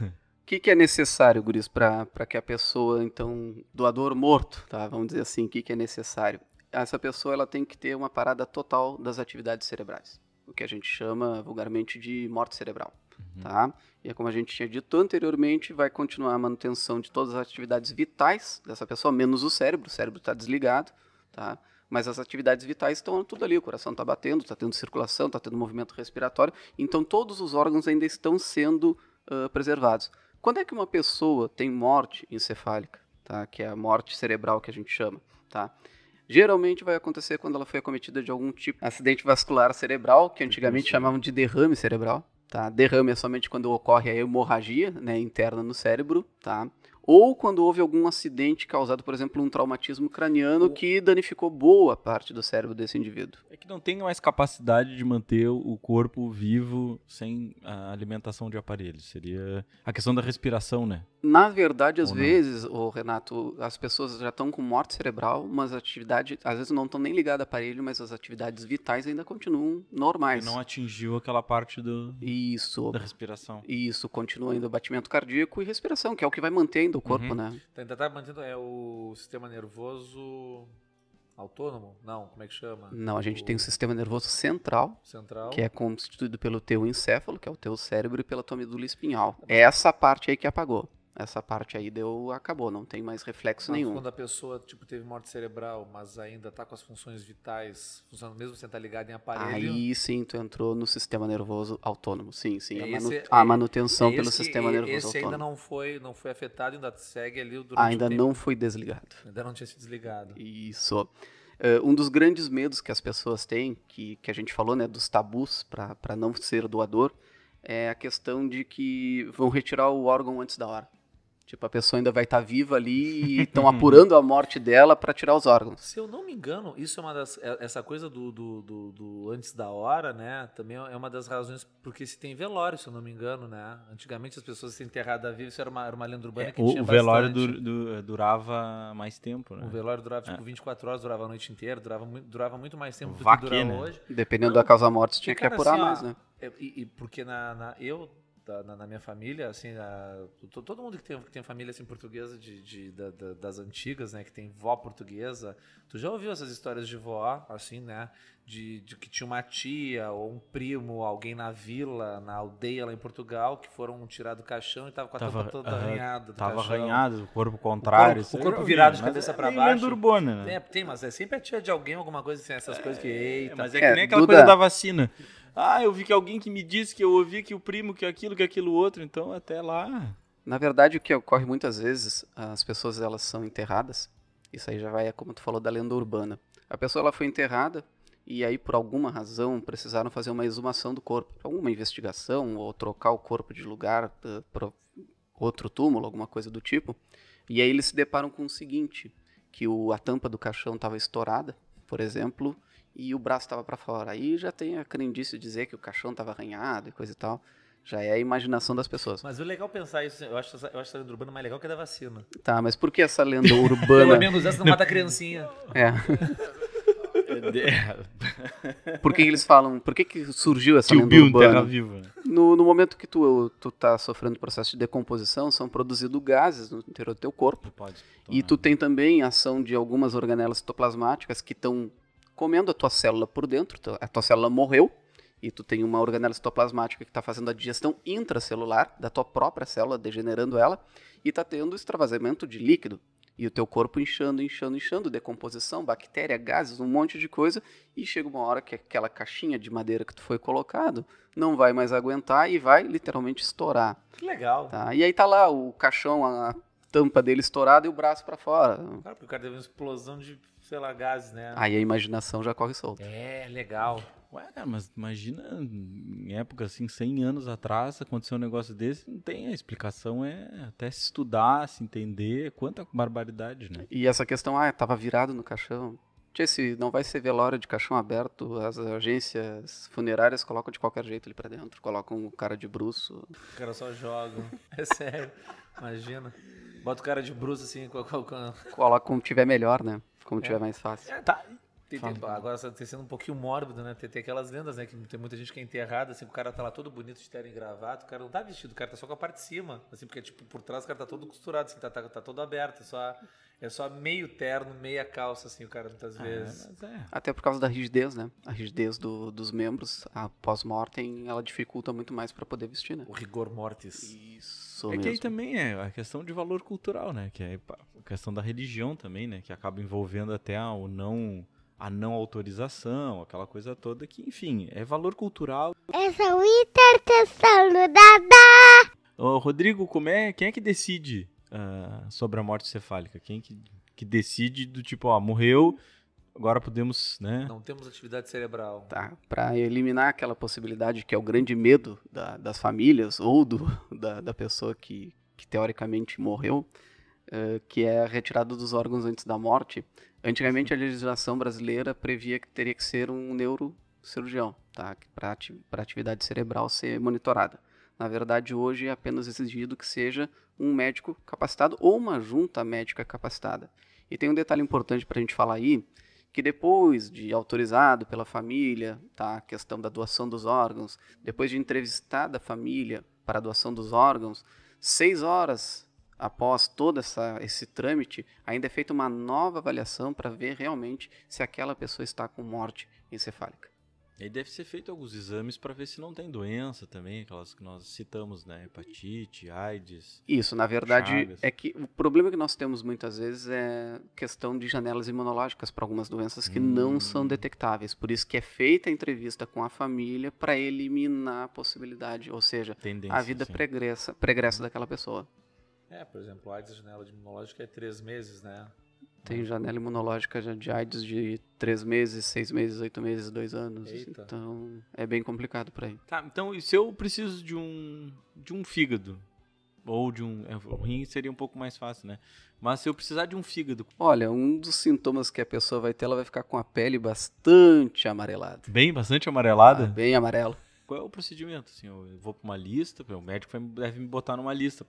O que, que, é necessário, Guris, para que a pessoa, então, doador morto, tá? Vamos dizer assim, o que, que é necessário? essa pessoa ela tem que ter uma parada total das atividades cerebrais, o que a gente chama vulgarmente de morte cerebral, uhum. tá? E é como a gente tinha dito anteriormente, vai continuar a manutenção de todas as atividades vitais dessa pessoa, menos o cérebro, o cérebro está desligado, tá? Mas as atividades vitais estão tudo ali, o coração está batendo, está tendo circulação, está tendo movimento respiratório, então todos os órgãos ainda estão sendo uh, preservados. Quando é que uma pessoa tem morte encefálica, tá? Que é a morte cerebral que a gente chama, tá? geralmente vai acontecer quando ela foi acometida de algum tipo de acidente vascular cerebral, que antigamente chamavam de derrame cerebral. Tá? Derrame é somente quando ocorre a hemorragia né, interna no cérebro, tá? Ou quando houve algum acidente causado, por exemplo, um traumatismo craniano que danificou boa parte do cérebro desse indivíduo. É que não tem mais capacidade de manter o corpo vivo sem a alimentação de aparelhos. Seria a questão da respiração, né? Na verdade, às Ou vezes, o Renato, as pessoas já estão com morte cerebral, mas a atividade, às vezes não estão nem ligadas a aparelho, mas as atividades vitais ainda continuam normais. E não atingiu aquela parte do Isso. da respiração. Isso, continua ainda o batimento cardíaco e respiração, que é o que vai mantendo o corpo, uhum. né? Tá, ainda tá mantendo é o sistema nervoso autônomo? Não, como é que chama? Não, a gente o... tem o sistema nervoso central, central, que é constituído pelo teu encéfalo, que é o teu cérebro, e pela tua medula espinhal. É, é essa parte aí que apagou essa parte aí deu, acabou, não tem mais reflexo mas nenhum. Quando a pessoa tipo teve morte cerebral, mas ainda está com as funções vitais funcionando mesmo sem estar tá ligado em aparelho. Aí sim, tu entrou no sistema nervoso autônomo. Sim, sim, a, manu esse, a é, manutenção pelo sistema nervoso esse autônomo. Esse ainda não foi, não foi afetado, ainda segue ali durante Ainda não foi desligado. Ainda não tinha se desligado. Isso. Uh, um dos grandes medos que as pessoas têm, que, que a gente falou, né, dos tabus para não ser doador, é a questão de que vão retirar o órgão antes da hora. Tipo, a pessoa ainda vai estar tá viva ali e estão apurando a morte dela para tirar os órgãos. Se eu não me engano, isso é uma das. É, essa coisa do, do, do, do, antes da hora, né? Também é uma das razões porque se tem velório, se eu não me engano, né? Antigamente as pessoas se enterradas vivas, isso era uma, era uma lenda urbana é, que o, tinha O velório eh, durava mais tempo, né? O velório durava tipo é. 24 horas, durava a noite inteira, durava, durava muito mais tempo Vaque, do que dura né? hoje. Dependendo não, da causa morte, tinha que apurar assim, mais, ó, né? É, e, e porque na, na eu da, na, na, minha família, assim, a, todo mundo que tem, que tem família assim, portuguesa de, de, da, da, das antigas, né? Que tem vó portuguesa. Tu já ouviu essas histórias de vó, assim, né? De, de que tinha uma tia ou um primo, alguém na vila, na aldeia lá em Portugal, que foram tirar do caixão e tava com a tava, tampa toda arranhada. Tava caixão. arranhado, o corpo contrário. O corpo, o corpo ouvi, é virado de cabeça é, pra baixo. Lenda urbana, né? tem, mas é sempre a tia de alguém, alguma coisa assim, essas é, coisas que. É, eita, mas é que nem aquela Duda. coisa da vacina. Ah, eu vi que alguém que me disse que eu ouvi que o primo, que aquilo, que aquilo outro. Então, até lá. Na verdade, o que ocorre muitas vezes, as pessoas elas são enterradas. Isso aí já vai, como tu falou, da lenda urbana. A pessoa ela foi enterrada e aí, por alguma razão, precisaram fazer uma exumação do corpo. Alguma investigação ou trocar o corpo de lugar eh, para outro túmulo, alguma coisa do tipo. E aí eles se deparam com o seguinte, que o, a tampa do caixão estava estourada, por exemplo, e o braço estava para fora. Aí já tem a crendice de dizer que o caixão estava arranhado e coisa e tal. Já é a imaginação das pessoas. Mas o legal pensar isso, eu acho, eu acho essa lenda urbana mais legal que a da vacina. Tá, mas por que essa lenda urbana? Pelo menos essa não mata a criancinha. É. por que eles falam? Por que, que surgiu essa que lenda Bill urbana? viva. No, no, momento que tu, tu tá sofrendo processo de decomposição, são produzidos gases no interior do teu corpo. pode, e tu tem também ação de algumas organelas citoplasmáticas que estão comendo a tua célula por dentro, a tua célula morreu, e tu tem uma organela citoplasmática que está fazendo a digestão intracelular da tua própria célula, degenerando ela, e está tendo extravasamento de líquido. E o teu corpo inchando, inchando, inchando, decomposição, bactéria, gases, um monte de coisa, e chega uma hora que aquela caixinha de madeira que tu foi colocado não vai mais aguentar e vai literalmente estourar. Que legal. Tá? E aí tá lá o caixão, a tampa dele estourada e o braço para fora. Cara, porque o cara teve uma explosão de sei lá, gases, né? Aí a imaginação já corre solta. É, legal. Ué, cara, mas imagina em época assim, 100 anos atrás, aconteceu um negócio desse, não tem a explicação, é até se estudar, se entender, quanta barbaridade, né? E essa questão, ah, tava virado no caixão. Tchê, se não vai ser velório de caixão aberto, as agências funerárias colocam de qualquer jeito ali pra dentro, colocam o cara de bruxo. O cara só joga, é sério, imagina. Bota o cara de bruxo assim, com, com, coloca como tiver melhor, né? Como é. tiver mais fácil. É, tá. agora está sendo um pouquinho mórbido, né? Tem, tem, é aquelas lendas, né? Que tem muita gente que é enterrada, assim, o cara tá lá todo bonito de terno e gravata, o cara não tá vestido, o cara tá só com a parte de cima, assim, porque, tipo, por trás o cara tá todo costurado, assim, tá, tá, tá todo aberto, é só, é só meio terno, meia calça, assim, o cara muitas vezes. é. Até por causa da rigidez, né? A rigidez do, dos membros, a pós-mortem, ela dificulta muito mais para poder vestir, né? O rigor mortis. Isso. Sou é mesmo. que aí também é a questão de valor cultural, né? Que é a questão da religião também, né? Que acaba envolvendo até a, o não, a não autorização, aquela coisa toda que, enfim, é valor cultural. Essa é o Intertessão Ô, Rodrigo, como é, quem é que decide uh, sobre a morte cefálica? Quem é que, que decide do tipo, ó, morreu, Agora podemos, né? Não temos atividade cerebral. Tá. Para eliminar aquela possibilidade que é o grande medo da, das famílias ou do, da, da pessoa que, que teoricamente morreu, uh, que é a retirada dos órgãos antes da morte. Antigamente a legislação brasileira previa que teria que ser um neurocirurgião, tá? Para ati atividade cerebral ser monitorada. Na verdade, hoje é apenas exigido que seja um médico capacitado ou uma junta médica capacitada. E tem um detalhe importante para a gente falar aí, que depois de autorizado pela família, tá, a questão da doação dos órgãos, depois de entrevistada a família para a doação dos órgãos, seis horas após todo essa, esse trâmite, ainda é feita uma nova avaliação para ver realmente se aquela pessoa está com morte encefálica. E deve ser feito alguns exames para ver se não tem doença também, aquelas que nós citamos, né? Hepatite, AIDS. Isso, na verdade, chagas. é que o problema que nós temos muitas vezes é questão de janelas imunológicas para algumas doenças que hum. não são detectáveis. Por isso que é feita a entrevista com a família para eliminar a possibilidade, ou seja, Tendência, a vida sim. pregressa, pregressa hum. daquela pessoa. É, por exemplo, a AIDS, a janela imunológica é três meses, né? tem é. janela imunológica de AIDS de três meses, seis meses, oito meses, dois anos. Eita. Então é bem complicado para ele. Tá, então e se eu preciso de um de um fígado ou de um é, o rim seria um pouco mais fácil, né? Mas se eu precisar de um fígado, olha, um dos sintomas que a pessoa vai ter, ela vai ficar com a pele bastante amarelada. Bem, bastante amarelada. Ah, bem amarelo. Qual é o procedimento? Assim, eu vou para uma lista, o médico deve me botar numa lista.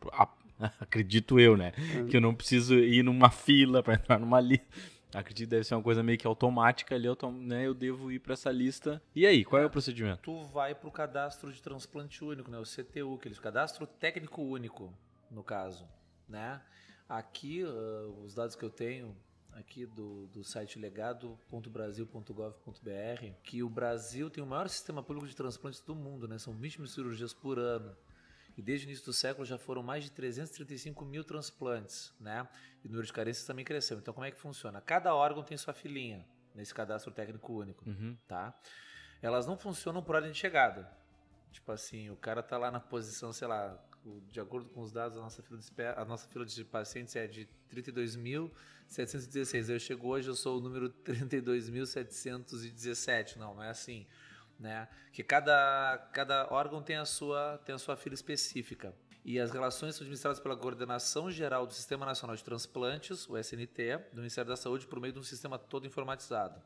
Acredito eu, né? É. Que eu não preciso ir numa fila para entrar numa lista. Acredito que deve ser uma coisa meio que automática ali, né? Eu devo ir para essa lista. E aí, qual é o é, procedimento? Tu vai para o cadastro de transplante único, né? O CTU, que eles é cadastro técnico único, no caso, né? Aqui, uh, os dados que eu tenho aqui do, do site legado.brasil.gov.br, que o Brasil tem o maior sistema público de transplantes do mundo, né? São 20 mil cirurgias por ano e desde o início do século já foram mais de 335 mil transplantes, né? E o número de carências também cresceu. Então, como é que funciona? Cada órgão tem sua filinha nesse cadastro técnico único, uhum. tá? Elas não funcionam por ordem de chegada. Tipo assim, o cara tá lá na posição, sei lá, de acordo com os dados, a nossa fila de, a nossa fila de pacientes é de 32.716. Eu chego hoje, eu sou o número 32.717. Não, não é assim né? Que cada, cada órgão tem a sua tem a sua fila específica. E as relações são administradas pela Coordenação Geral do Sistema Nacional de Transplantes, o SNT, do Ministério da Saúde, por meio de um sistema todo informatizado.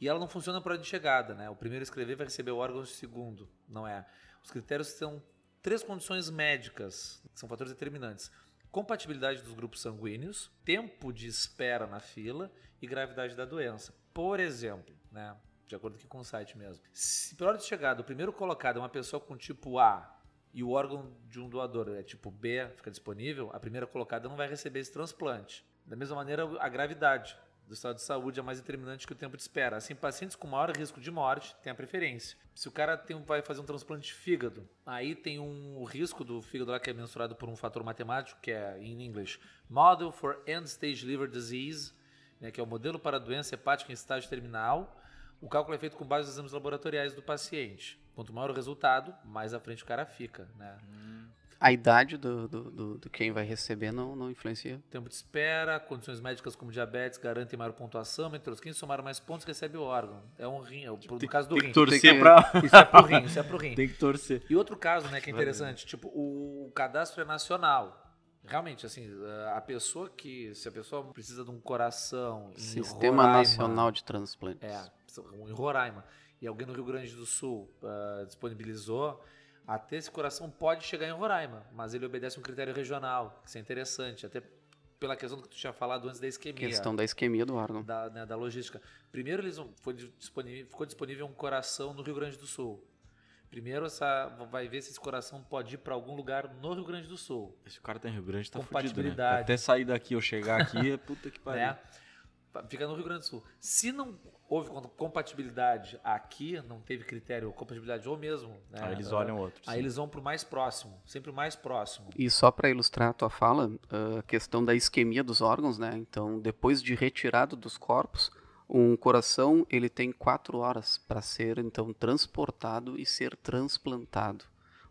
E ela não funciona por ordem de chegada, né? O primeiro a escrever vai receber o órgão o segundo, não é? Os critérios são três condições médicas, que são fatores determinantes: compatibilidade dos grupos sanguíneos, tempo de espera na fila e gravidade da doença. Por exemplo, né? de acordo aqui com o site mesmo. Se pela hora de chegada o primeiro colocado é uma pessoa com tipo A e o órgão de um doador é tipo B, fica disponível, a primeira colocada não vai receber esse transplante. Da mesma maneira, a gravidade do estado de saúde é mais determinante que o tempo de espera. Assim, pacientes com maior risco de morte têm a preferência. Se o cara tem, vai fazer um transplante de fígado, aí tem um o risco do fígado lá que é mensurado por um fator matemático, que é, em inglês, Model for End-Stage Liver Disease, né, que é o modelo para doença hepática em estágio terminal, o cálculo é feito com base nos exames laboratoriais do paciente. Quanto maior o resultado, mais à frente o cara fica, né? Hum. A idade do, do, do, do, quem vai receber não, não influencia? Tempo de espera, condições médicas como diabetes garantem maior pontuação, entre os somaram mais pontos recebe o órgão. É um rim, é o, no caso do tem rim. Que torcer tem que pra... Isso é pro rim, isso é pro rim. Tem que torcer. E outro caso, né, que é interessante, tipo, o cadastro é nacional. Realmente, assim, eh, a pessoa que, se a pessoa precisa de um coração... Sistema Roraima, Nacional de Transplantes. É, em Roraima, e alguém no Rio Grande do Sul uh, disponibilizou, até esse coração pode chegar em Roraima, mas ele obedece um critério regional, que isso é interessante, até pela questão que tu tinha falado antes da isquemia. Questão da isquemia do órgão. Da, né, da logística. Primeiro, eles foi disponível, ficou disponível um coração no Rio Grande do Sul. Primeiro, essa, vai ver se esse coração pode ir para algum lugar no Rio Grande do Sul. Esse cara tá Rio Grande, tá fudido, né? Até sair daqui ou chegar aqui, é puta que né? pariu. Né? fica no Rio Grande do Sul. Se não houve compatibilidade aqui, não teve critério compatibilidade ou mesmo. Né? Aí eles olham ah, outros. Aí sim. eles vão para o mais próximo, sempre o mais próximo. E só para ilustrar a tua fala, a ah, questão da isquemia dos órgãos, né? Então, depois de retirado dos corpos, um coração ele tem quatro horas para ser então transportado e ser transplantado.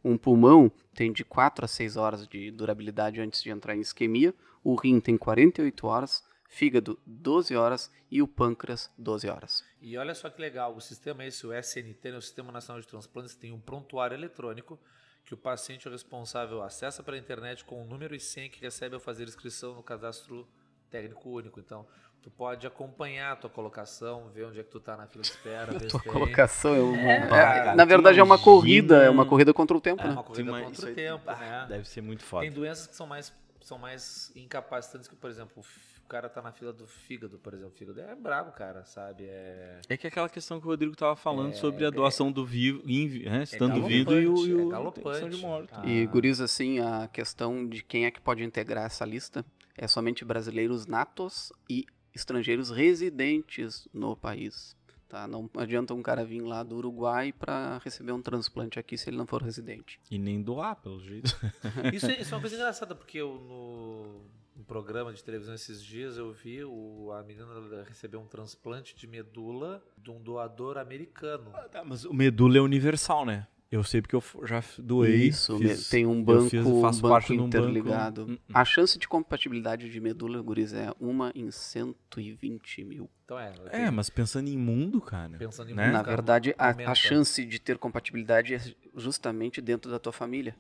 Um pulmão tem de 4 a 6 horas de durabilidade antes de entrar em isquemia, o rim tem 48 horas fígado 12 horas e o pâncreas 12 horas. E olha só que legal, o sistema esse, o SNT, né, o Sistema Nacional de Transplantes, tem um prontuário eletrônico que o paciente é responsável acessa pela internet com o número e senha que recebe ao fazer inscrição no cadastro técnico único. Então, tu pode acompanhar a tua colocação, ver onde é que tu tá na fila de espera. a tua colocação é uma... É, é, é, na verdade, é uma corrida, é uma corrida contra o tempo, é, né? É uma corrida Sim, contra o tempo, né? Ah, deve ser muito forte Tem doenças que são mais, são mais incapacitantes que, por exemplo, o cara tá na fila do fígado, por exemplo. fígado é brabo, cara, sabe? É, é que é aquela questão que o Rodrigo tava falando é, sobre a é doação é, do vivo, né, é estando é vivo e o, e o é galopante. de Ah. E guris, assim, a questão de quem é que pode integrar essa lista é somente brasileiros natos e estrangeiros residentes no país. Tá, não adianta um cara vir lá do Uruguai para receber um transplante aqui se ele não for residente. E nem doar, pelo jeito. isso, é, isso é uma coisa engraçada, porque eu, no, um programa de televisão esses dias, eu vi o, a menina recebeu um transplante de medula de um doador americano. Ah, tá, mas o medula é universal, né? Eu sei porque eu já doei. Isso, fiz, tem um banco, fiz, um banco interligado. Banco. Hum, hum. A chance de compatibilidade de medula, guris, é uma em 120 mil. Então é, tenho... é mas pensando em mundo, cara. Pensando em né? mundo, Na cara, verdade, a, a, chance de ter compatibilidade é justamente dentro da tua família.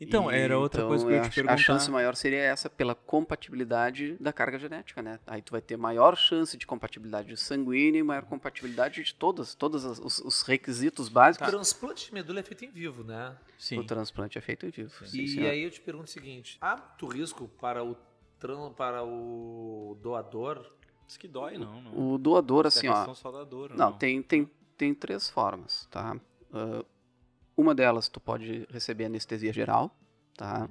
Então, e, era outra então, coisa que eu ia te a, perguntar. A chance maior seria essa, pela compatibilidade da carga genética, né? Aí tu vai ter maior chance de compatibilidade sanguínea e maior compatibilidade de todas, todos os, os requisitos básicos. O transplante de medula é feito em vivo, né? Sim. O transplante é feito em vivo. Sim, e aí eu te pergunto o seguinte, há muito risco para o, para o doador... Diz que dói, não, não. O doador, assim, ó... Dor, não, não, tem... tem tem três formas, tá? Uh, uma delas tu pode receber anestesia geral, tá?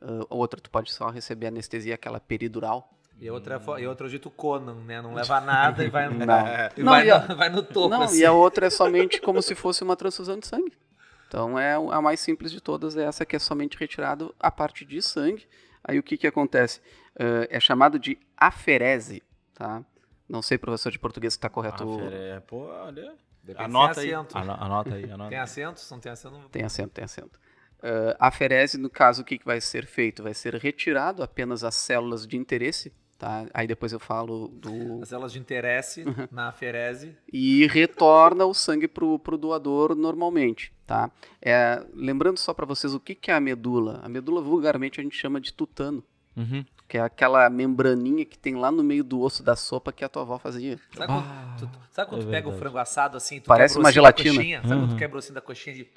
Uh, outra tu pode só receber anestesia aquela peridural. E outra, hum. e outra eu dito Conan, né? Não leva nada e vai, não. E não, vai, e a, vai no topo. Não, assim. e a assim. outra é somente como se fosse uma transfusão de sangue. Então é a mais simples de todas, é essa que é somente retirado a parte de sangue. Aí o que, que acontece? Uh, é chamado de aferese, tá? Não sei, professor de português, se está correto. Afere... Pô, olha. Depende anota aí. Anota aí. Anota tem acento? Se não tem acento, não... Tem acento, tem acento. Uh, a ferese, no caso, o que, que vai ser feito? Vai ser retirado apenas as células de interesse, tá? Aí depois eu falo do... As células de interesse uhum. na ferese. E retorna o sangue para o doador normalmente, tá? É, lembrando só para vocês o que, que é a medula. A medula vulgarmente a gente chama de tutano. Uhum que é aquela membraninha que tem lá no meio do osso da sopa que a tua avó fazia. Sabe quando, ah, tu, sabe quando é tu pega o frango assado assim? Parece uma gelatina. Coxinha, sabe uhum. quando tu uhum. quebra o assim da coxinha de...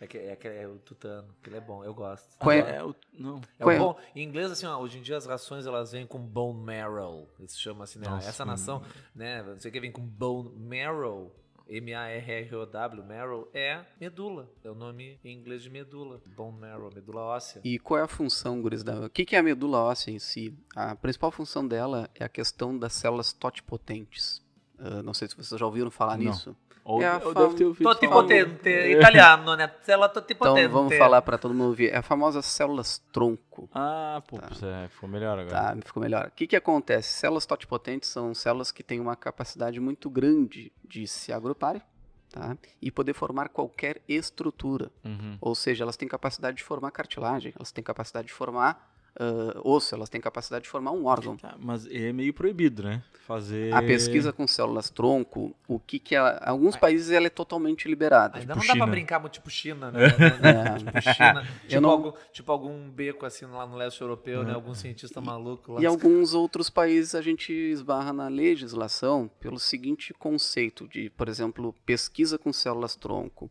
É, que, é, que é o tutano, aquele é bom, eu gosto. Coen... É? é, o, não. é Coen... É? bom. Em inglês, assim, ó, hoje em dia as rações elas vêm com bone marrow. Eles chamam assim, né? Nossa, Essa nação, né? você quer vir que, vem com bone marrow. M-A-R-R-O-W, marrow, é medula. É o nome em inglês de medula. Bone marrow, medula óssea. E qual é a função, Guris? O que é a medula óssea em si? A principal função dela é a questão das células totipotentes. Uh, ah, não sei se vocês já ouviram falar não. nisso. Ou é ou fam... devo ter ouvido. Tutti potente, é. italiano, né? Célula tutti tipo Então vamos falar para todo mundo ouvir. É a famosa células tronco. Ah, pô, tá. é, ficou melhor agora. Tá, ficou melhor. O que, que acontece? Células totipotentes são células que têm uma capacidade muito grande de se agruparem. Tá? E poder formar qualquer estrutura. Uhum. Ou seja, elas têm capacidade de formar cartilagem, elas têm capacidade de formar uh, osso, elas têm capacidade de formar um órgão. Tá, mas é meio proibido, né? Fazer. A pesquisa com células tronco, o que que ela, é, alguns países ela é totalmente liberada. Ainda tipo não dá pra brincar muito tipo China, né? É. tipo China, é. Tipo, tipo, não... algum, tipo, algum, beco assim lá no leste europeu, não. né? É. Algum cientista maluco lá. E alguns outros países a gente esbarra na legislação pelo seguinte conceito de, por exemplo, pesquisa com células tronco.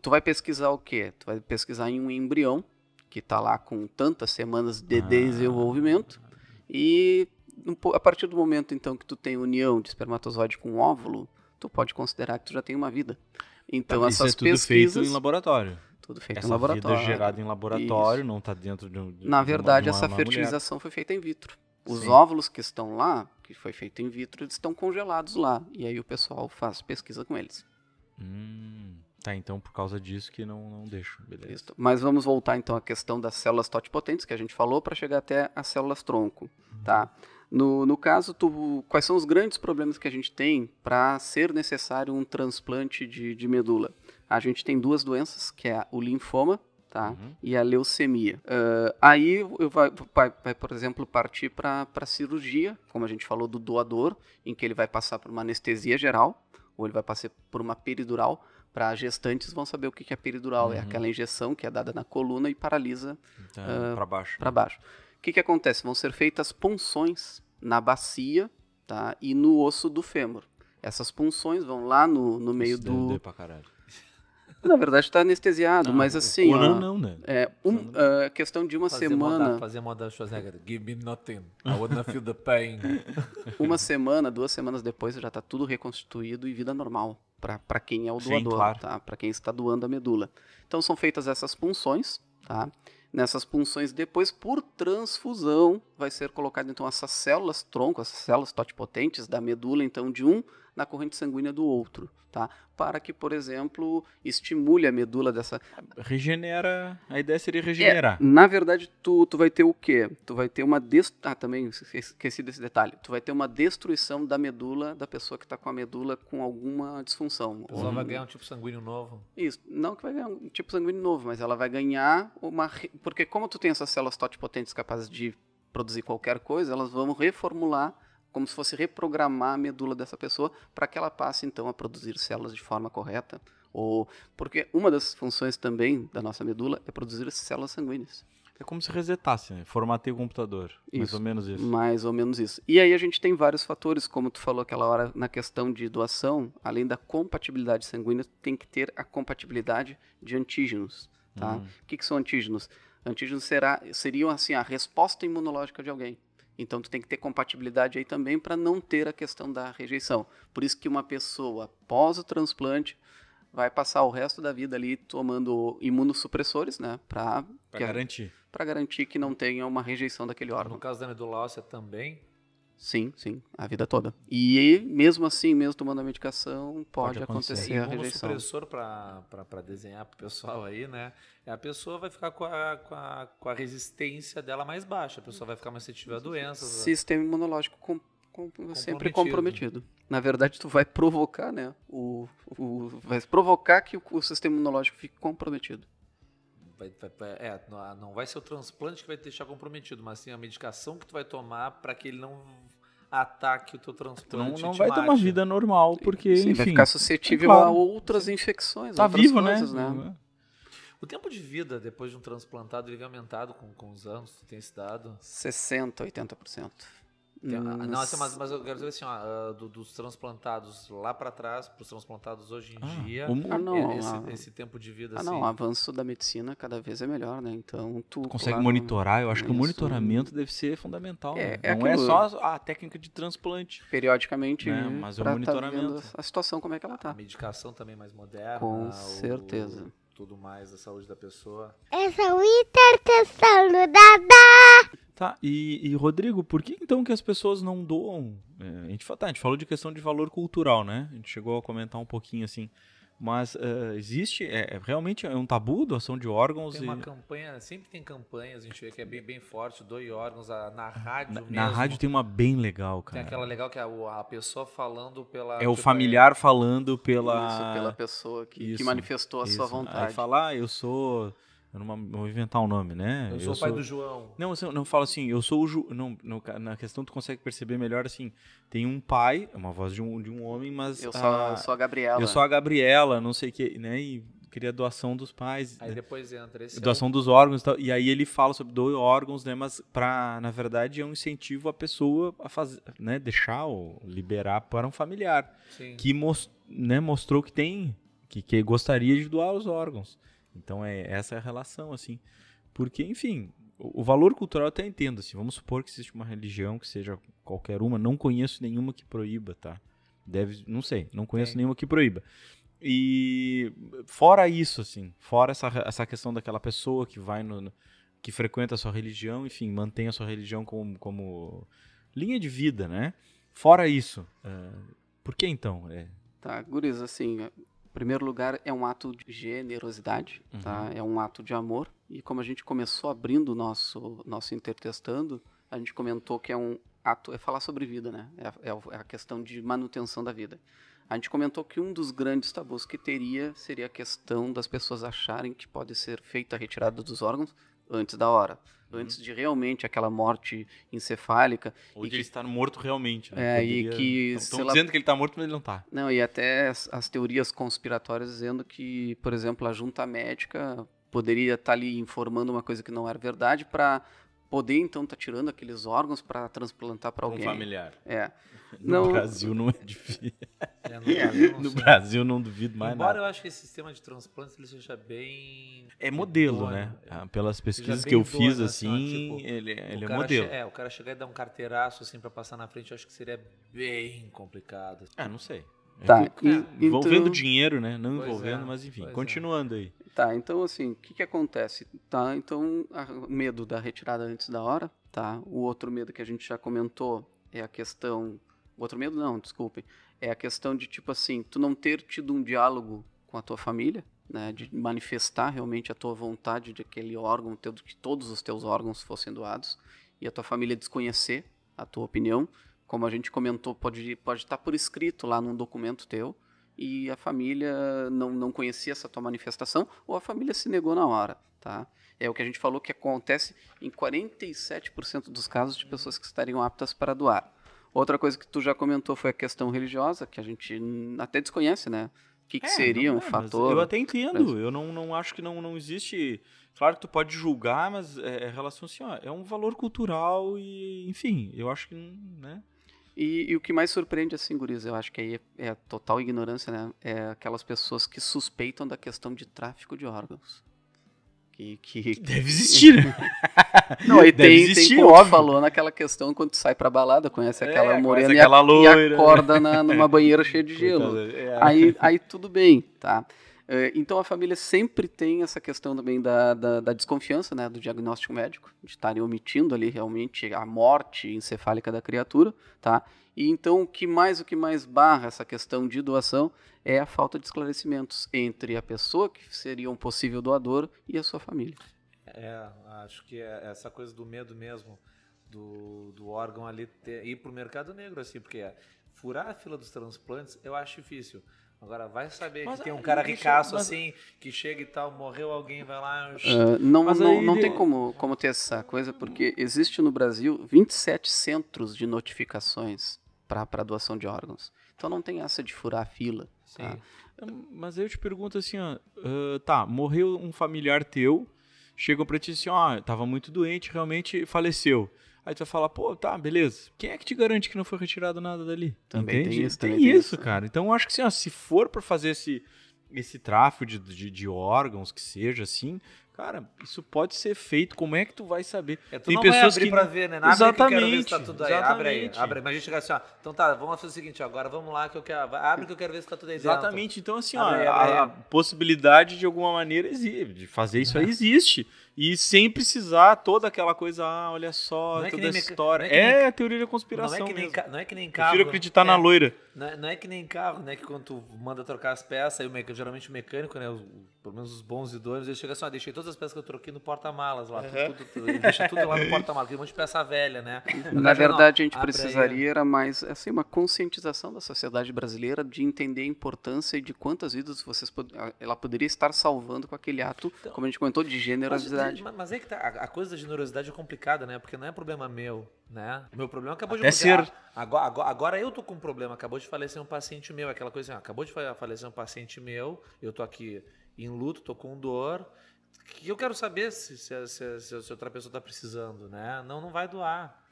Tu vai pesquisar o quê? Tu vai pesquisar em um embrião que está lá com tantas semanas de ah. desenvolvimento. E a partir do momento então que tu tem união de espermatozoide com óvulo, tu pode considerar que tu já tem uma vida. Então tá, essas é tudo pesquisas feito em laboratório. Tudo feito essa em é laboratório. Vida gerada em laboratório, isso. não está dentro de, um, de Na verdade, uma, essa uma fertilização mulher. foi feita in vitro. Os Sim. óvulos que estão lá, que foi feito in vitro, eles estão congelados lá. E aí o pessoal faz pesquisa com eles. Hum. Tá, então por causa disso que não, não deixo, beleza. Isso. Mas vamos voltar então à questão das células totipotentes que a gente falou para chegar até as células tronco, uhum. tá? No, no caso, tu, quais são os grandes problemas que a gente tem para ser necessário um transplante de, de medula? A gente tem duas doenças, que é o linfoma, tá? Uhum. E a leucemia. Uh, aí eu vai, vai, vai, por exemplo, partir para cirurgia, como a gente falou do doador, em que ele vai passar por uma anestesia geral, ou ele vai passar por uma peridural, para gestantes vão saber o que é peridural, é uhum. é aquela injeção que é dada na coluna e paralisa então, uh, ah, para baixo. Né? Para baixo. O que, que acontece? Vão ser feitas punções na bacia tá? e no osso do fêmur. Essas punções vão lá no, no meio Estender do. Pra caralho. Na verdade, está anestesiado, não, ah, mas é assim. Não, não, né? É um, uh, questão de uma fazer semana. Moda, fazer moda Schwarzenegger. Give me nothing. I wanna feel the pain. uma semana, duas semanas depois já está tudo reconstituído e vida normal para quem é o doador, Sim, claro. tá? para quem está doando a medula. Então são feitas essas punções, tá? Nessas punções, depois, por transfusão, vai ser colocado então essas células tronco, essas células totipotentes da medula, então de um na corrente sanguínea do outro, tá? Para que, por exemplo, estimule a medula dessa. Regenera. A ideia seria regenerar. É, na verdade, tu, tu vai ter o quê? Tu vai ter uma. Dest... Ah, também esqueci desse detalhe. Tu vai ter uma destruição da medula da pessoa que está com a medula com alguma disfunção. A pessoa vai ganhar um tipo sanguíneo novo. Isso. Não que vai ganhar um tipo sanguíneo novo, mas ela vai ganhar uma. Porque como tu tem essas células totipotentes capazes de produzir qualquer coisa, elas vão reformular como se fosse reprogramar a medula dessa pessoa para que ela passe então a produzir células de forma correta, ou porque uma das funções também da nossa medula é produzir células sanguíneas. É como se resetasse, né? formatei o computador. Isso, mais ou menos isso. Mais ou menos isso. E aí a gente tem vários fatores, como tu falou aquela hora na questão de doação, além da compatibilidade sanguínea, tem que ter a compatibilidade de antígenos. Tá? Uhum. O que, que são antígenos? Antígenos será, seriam assim a resposta imunológica de alguém. Então tu tem que ter compatibilidade aí também para não ter a questão da rejeição. Por isso que uma pessoa após o transplante vai passar o resto da vida ali tomando imunossupressores, né, para garantir. Para garantir que não tenha uma rejeição daquele órgão. No caso da medula também, Sim, sim, a vida toda. E mesmo assim, mesmo tomando a medicação, pode, pode acontecer, acontecer a rejeição. Como supressor para desenhar para o pessoal aí, né? A pessoa vai ficar com a, com, a, com a resistência dela mais baixa, a pessoa vai ficar mais sensível a doenças. Sistema imunológico com, com, comprometido. sempre né? comprometido. Na verdade, tu vai provocar, né? O, o, vai provocar que o, o sistema imunológico fique comprometido vai, vai, é, não vai ser o transplante que vai te deixar comprometido, mas sim a medicação que tu vai tomar para que ele não ataque o teu transplante. Não, não vai mate. ter uma vida normal, porque. Sim, enfim, vai ficar suscetível é claro. a outras infecções. Tá outras vivo, né? coisas, né? né? O tempo de vida depois de um transplantado, ele vem aumentado com, com os anos, tu tem esse dado? 60%, 80%. É hum, não, mas, mas eu quero dizer assim, ó, do, dos transplantados lá para trás, para os transplantados hoje em ah, dia, um, ah, não, esse, a, esse, tempo de vida. Ah, assim, não, o avanço da medicina cada vez é melhor, né? Então tu. Consegue claro, monitorar, eu acho isso, que o monitoramento deve ser fundamental. É, né? é não é só a técnica de transplante. Periodicamente, né? mas é o tá monitoramento. Tá a situação, como é que ela tá. A medicação também é mais moderna. Com certeza. O tudo mais, da saúde da pessoa. Essa Winter tá saudada! Tá, e, e, Rodrigo, por que então que as pessoas não doam? É, a, gente, tá, a gente falou de questão de valor cultural, né? A gente chegou a comentar um pouquinho assim. Mas uh, existe, é, é, realmente é um tabu doação de órgãos. Tem uma e... campanha, sempre tem campanhas, a gente vê que é bem, bem forte, doe órgãos a, na rádio na, mesmo. Na rádio tem uma bem legal, cara. Tem aquela legal que é a, a pessoa falando pela... É o tipo, é familiar falando pela... Isso, pela pessoa que, isso, que manifestou a isso. sua vontade. Aí falar, ah, eu sou eu não vou inventar o um nome, né? Eu sou eu o pai sou... do João. Não, assim, eu não falo assim, eu sou o Ju... não, no, na questão tu consegue perceber melhor assim, tem um pai, é uma voz de um, de um homem, mas Eu a... sou, eu sou a Gabriela. Eu sou a Gabriela, não sei que, né? E queria doação dos pais. Aí né? depois entra esse doação dos órgãos, e, tal. e aí ele fala sobre doar órgãos, né, mas para, na verdade, é um incentivo a pessoa a fazer, né, deixar ou liberar para um familiar Sim. que most... né, mostrou que tem que, que gostaria de doar os órgãos. Então é essa é a relação, assim. Porque, enfim, o, o valor cultural eu até entendo, assim. Vamos supor que existe uma religião, que seja qualquer uma, não conheço nenhuma que proíba, tá? Deve, não sei, não conheço é. nenhuma que proíba. E fora isso, assim, fora essa, essa questão daquela pessoa que vai no, no que frequenta a sua religião, enfim, mantém a sua religião como, como linha de vida, né? Fora isso, uh, por que então? É... Tá, Guris, assim, primeiro lugar, é um ato de generosidade, uhum. tá? É um ato de amor. E como a gente começou abrindo o nosso, nosso intertestando, a gente comentou que é um ato... É falar sobre vida, né? É, é, é a questão de manutenção da vida. A gente comentou que um dos grandes tabus que teria seria a questão das pessoas acharem que pode ser feita a retirada dos órgãos antes da hora. Uhum. Antes de realmente aquela morte encefálica. Ou de que, ele estar morto realmente, né? É, Poderia... e que. Estão dizendo que ele está morto, mas ele não está. Não, e até as, as teorias conspiratórias dizendo que, por exemplo, a junta médica poderia estar tá ali informando uma coisa que não era verdade para poder então estar tá tirando aqueles órgãos para transplantar para alguém. Um familiar. É. No não... Brasil não é difícil. É, no, Brasil, não no Brasil não duvido mais Embora nada. Embora eu acho que esse sistema de transplantes ele seja bem... É modelo, né? né? Ah, pelas pesquisas que eu fiz, né? assim, assim, tipo, ele, é, ele é modelo. É, o cara chegar e dar um carteiraço, assim, pra passar na frente, eu acho que seria bem complicado. Ah, não sei. Tá, é, e, envolvendo então, dinheiro, né? Não envolvendo, é, mas enfim, é. continuando é. aí. Tá, então assim, o que, que acontece? Tá, então, medo da retirada antes da hora, tá? O outro medo que a gente já comentou é a questão o outro medo não, desculpem. É a questão de, tipo assim, tu não ter tido um diálogo com a tua família, né? De manifestar realmente a tua vontade de aquele órgão, tendo que todos os teus órgãos fossem doados. E a tua família desconhecer a tua opinião. Como a gente comentou, pode, pode estar por escrito lá num documento teu e a família não, não conhecia essa tua manifestação ou a família se negou na hora, tá? É o que a gente falou que acontece em 47% dos casos de pessoas que estariam aptas para doar. Outra coisa que tu já comentou foi a questão religiosa, que a gente até desconhece, né? O que, que é, seria um é, fator. Eu até entendo, mas... eu não, não acho que não, não existe. Claro que tu pode julgar, mas é, é relação assim, ó, é um valor cultural e, enfim, eu acho que. Né? E, e o que mais surpreende, assim, Guriz, eu acho que aí é, é total ignorância, né? É aquelas pessoas que suspeitam da questão de tráfico de órgãos. Que, que... Deve existir. Não, aí Deve tem, existir, tem falou naquela questão quando tu sai pra balada, conhece é, aquela é, morena conhece aquela e, e, acorda na, numa banheira cheia de gelo. É. Aí, aí tudo bem, tá? Eh, então a família sempre tem essa questão também da, da, da desconfiança, né, do diagnóstico médico, de estarem omitindo ali realmente a morte encefálica da criatura, tá? E então o que mais o que mais barra essa questão de doação é a falta de esclarecimentos entre a pessoa que seria um possível doador e a sua família. É, acho que é essa coisa do medo mesmo do, do órgão ali ter, ir para o mercado negro, assim, porque é furar a fila dos transplantes eu acho difícil. Agora, vai saber mas, que tem um cara ricaço mas... assim, que chega e tal, morreu alguém, vai lá. Uh, não, mas não, não tem como, como ter essa coisa, porque existe no Brasil 27 centros de notificações para doação de órgãos. Então não tem essa de furar a fila. Sim. Tá? É, mas eu te pergunto assim, ó, uh, tá, morreu um familiar teu, chegou para ti assim, ó, tava muito doente, realmente faleceu. Aí tu vai falar, pô, tá, beleza. Quem é que te garante que não foi retirado nada dali? Também Entende? tem isso. Tem, tem isso, isso, cara. Então eu acho que assim, ó, se for para fazer esse esse tráfico de, de, de, órgãos que seja assim, cara, isso pode ser feito. Como é que tu vai saber? É, tu Tem não pessoas vai abrir que para ver, né? Na exatamente. Que eu quero ver se tá tudo aí. Abre aí, abre. gente chegar assim, ó. Então tá, vamos fazer o seguinte, agora vamos lá que eu quero abre que eu quero ver se tá tudo aí. Exatamente. Dentro. Então assim, abre ó, aí, a, a possibilidade de alguma maneira existe, de fazer isso aí é. existe. E sem precisar toda aquela coisa, ah, olha só, não é toda é a história. É, é nem, teoria da conspiração. Não é que nem, é, não é que nem é carro. Prefiro acreditar na loira. Não, não é, que nem carro, né? Que quando tu manda trocar as peças, aí o geralmente o mecânico, né? Os, pelo menos os bons idôneos, ele chega assim, ah, deixei todas as peças que eu troquei no porta-malas lá. Uhum. Tudo, tudo, ele deixa tudo lá no porta-malas, tem um monte de peça velha, né? Na verdade, não, a gente né. precisaria era mais assim, uma conscientização da sociedade brasileira de entender a importância de quantas vidas vocês ah, ela poderia estar salvando com aquele ato, então, como a gente comentou, de generosidade generosidade. Mas, mas é que tá. A, a coisa da generosidade é complicada, né? Porque não é problema meu, né? meu problema acabou de é ser. Agora, agora, agora, eu tô com um problema. Acabou de falecer um paciente meu. Aquela coisa assim, acabou de falecer um paciente meu. Eu tô aqui em luto, tô com dor. Que eu quero saber se, se, se, se, se outra pessoa tá precisando, né? Não, não vai doar.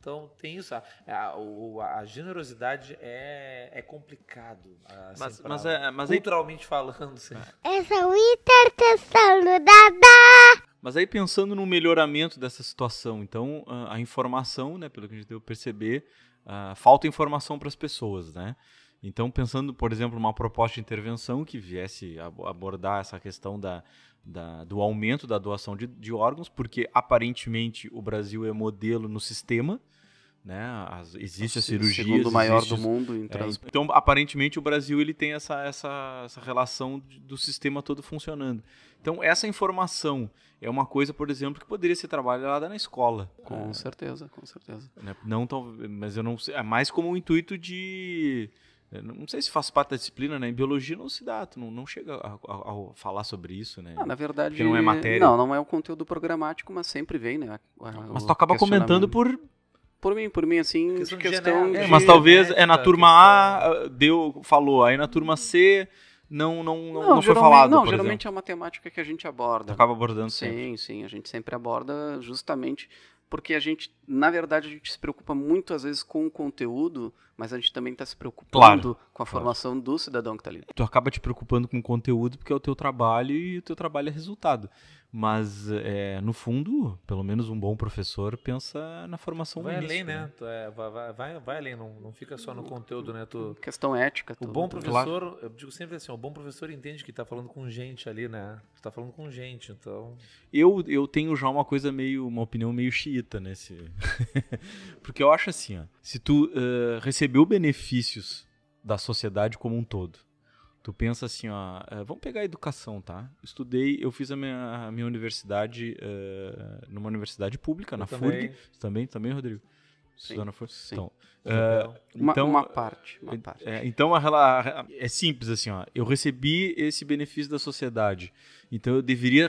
Então tem isso. A, a, a generosidade é, é complicado. Assim, mas, mas, é, mas culturalmente aí... falando. Assim. É só o intertestando dadá. Mas aí pensando no melhoramento dessa situação, então a, informação, né, pelo que a gente deu a perceber, falta informação para as pessoas, né? Então pensando, por exemplo, uma proposta de intervenção que viesse abordar essa questão da, da, do aumento da doação de, de órgãos, porque aparentemente o Brasil é modelo no sistema, né? As, existe a cirurgia. Segundo maior existe, do mundo em trans... é, Então, aparentemente, o Brasil ele tem essa, essa, essa relação do sistema todo funcionando. Então, essa informação é uma coisa, por exemplo, que poderia ser trabalhada na escola. Com é, certeza, com certeza. Né? Não tão, mas eu não sei. É mais como o um intuito de. É, não sei se faz parte da disciplina, né? Em biologia não se dá, não, não chega a, a, a, falar sobre isso, né? Ah, na verdade. Porque não é matéria. Não, não é o conteúdo programático, mas sempre vem, né? O, mas tu acaba comentando por, por mim, por mim, assim, de questão de... mas talvez é na turma A, deu, falou, aí na turma C não não, não, não, não foi falado. Não, geralmente exemplo. é uma temática que a gente aborda. Acaba abordando sim, sempre. Sim, sim, a gente sempre aborda justamente porque a gente, na verdade, a gente se preocupa muito às vezes com o conteúdo, mas a gente também está se preocupando claro, com a formação claro. do cidadão que está ali. Tu acaba te preocupando com o conteúdo porque é o teu trabalho e o teu trabalho é resultado. Mas, é, no fundo, pelo menos um bom professor pensa na formação Vai além, né? né? É, vai, vai, vai, além, não, não fica só no conteúdo, né? Tu... Questão ética. O bom né? professor, claro. eu digo sempre assim, o bom professor entende que está falando com gente ali, né? Tu tá falando com gente, então... Eu, eu tenho já uma coisa meio, uma opinião meio xiita nesse... Porque eu acho assim, ó, se tu uh, recebeu benefícios da sociedade como um todo, Tu pensa assim, ó, eh, vamos pegar a educação, tá? Estudei, eu fiz a minha, a minha universidade uh, numa universidade pública, eu na também. FURG. Também, também, Rodrigo. Estudou na FURG? Sim. Então, uh, uma, então uma, parte, uma parte. É, então, a, é simples assim, ó. Eu recebi esse benefício da sociedade, então eu deveria,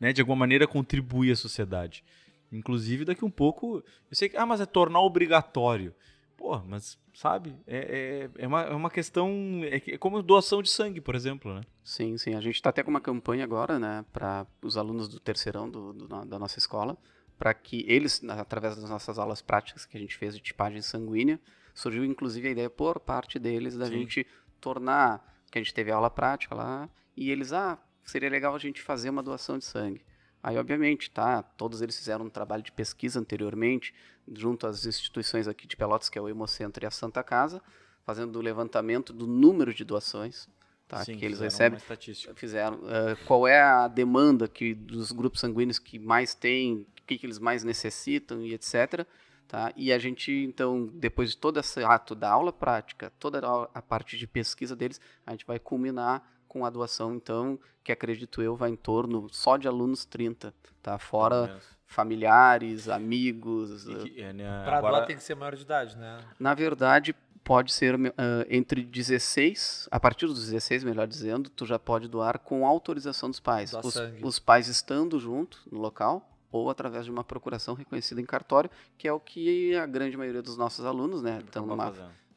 né, de alguma maneira, contribuir à sociedade. Inclusive, daqui um pouco, eu sei que, ah, mas é tornar obrigatório. Pô, mas sabe? É, é, é, uma, é uma questão. É, é, como doação de sangue, por exemplo, né? Sim, sim. A gente está até com uma campanha agora, né, para os alunos do terceirão do, do da nossa escola, para que eles, através das nossas aulas práticas que a gente fez de tipagem sanguínea, surgiu inclusive a ideia por parte deles da sim. gente tornar. que a gente teve aula prática lá, e eles, ah, seria legal a gente fazer uma doação de sangue. Aí, obviamente, tá? Todos eles fizeram um trabalho de pesquisa anteriormente, junto às instituições aqui de Pelotas, que é o Hemocentro e a Santa Casa, fazendo o levantamento do número de doações tá, Sim, que eles recebem. Fizeram. Uh, qual é a demanda que dos grupos sanguíneos que mais têm, o que, que, eles mais necessitam e etc. Tá? E a gente, então, depois de todo esse ato da aula prática, toda a parte de pesquisa deles, a gente vai culminar com a doação, então, que acredito eu, vai em torno só de alunos 30, tá? Fora familiares, amigos. É, né? Para Agora... tem que ser maior de idade, né? Na verdade, pode ser uh, entre 16, a partir dos 16, melhor dizendo, tu já pode doar com autorização dos pais. Doar os, os pais estando junto no local ou através de uma procuração reconhecida em cartório, que é o que a grande maioria dos nossos alunos, né? Então,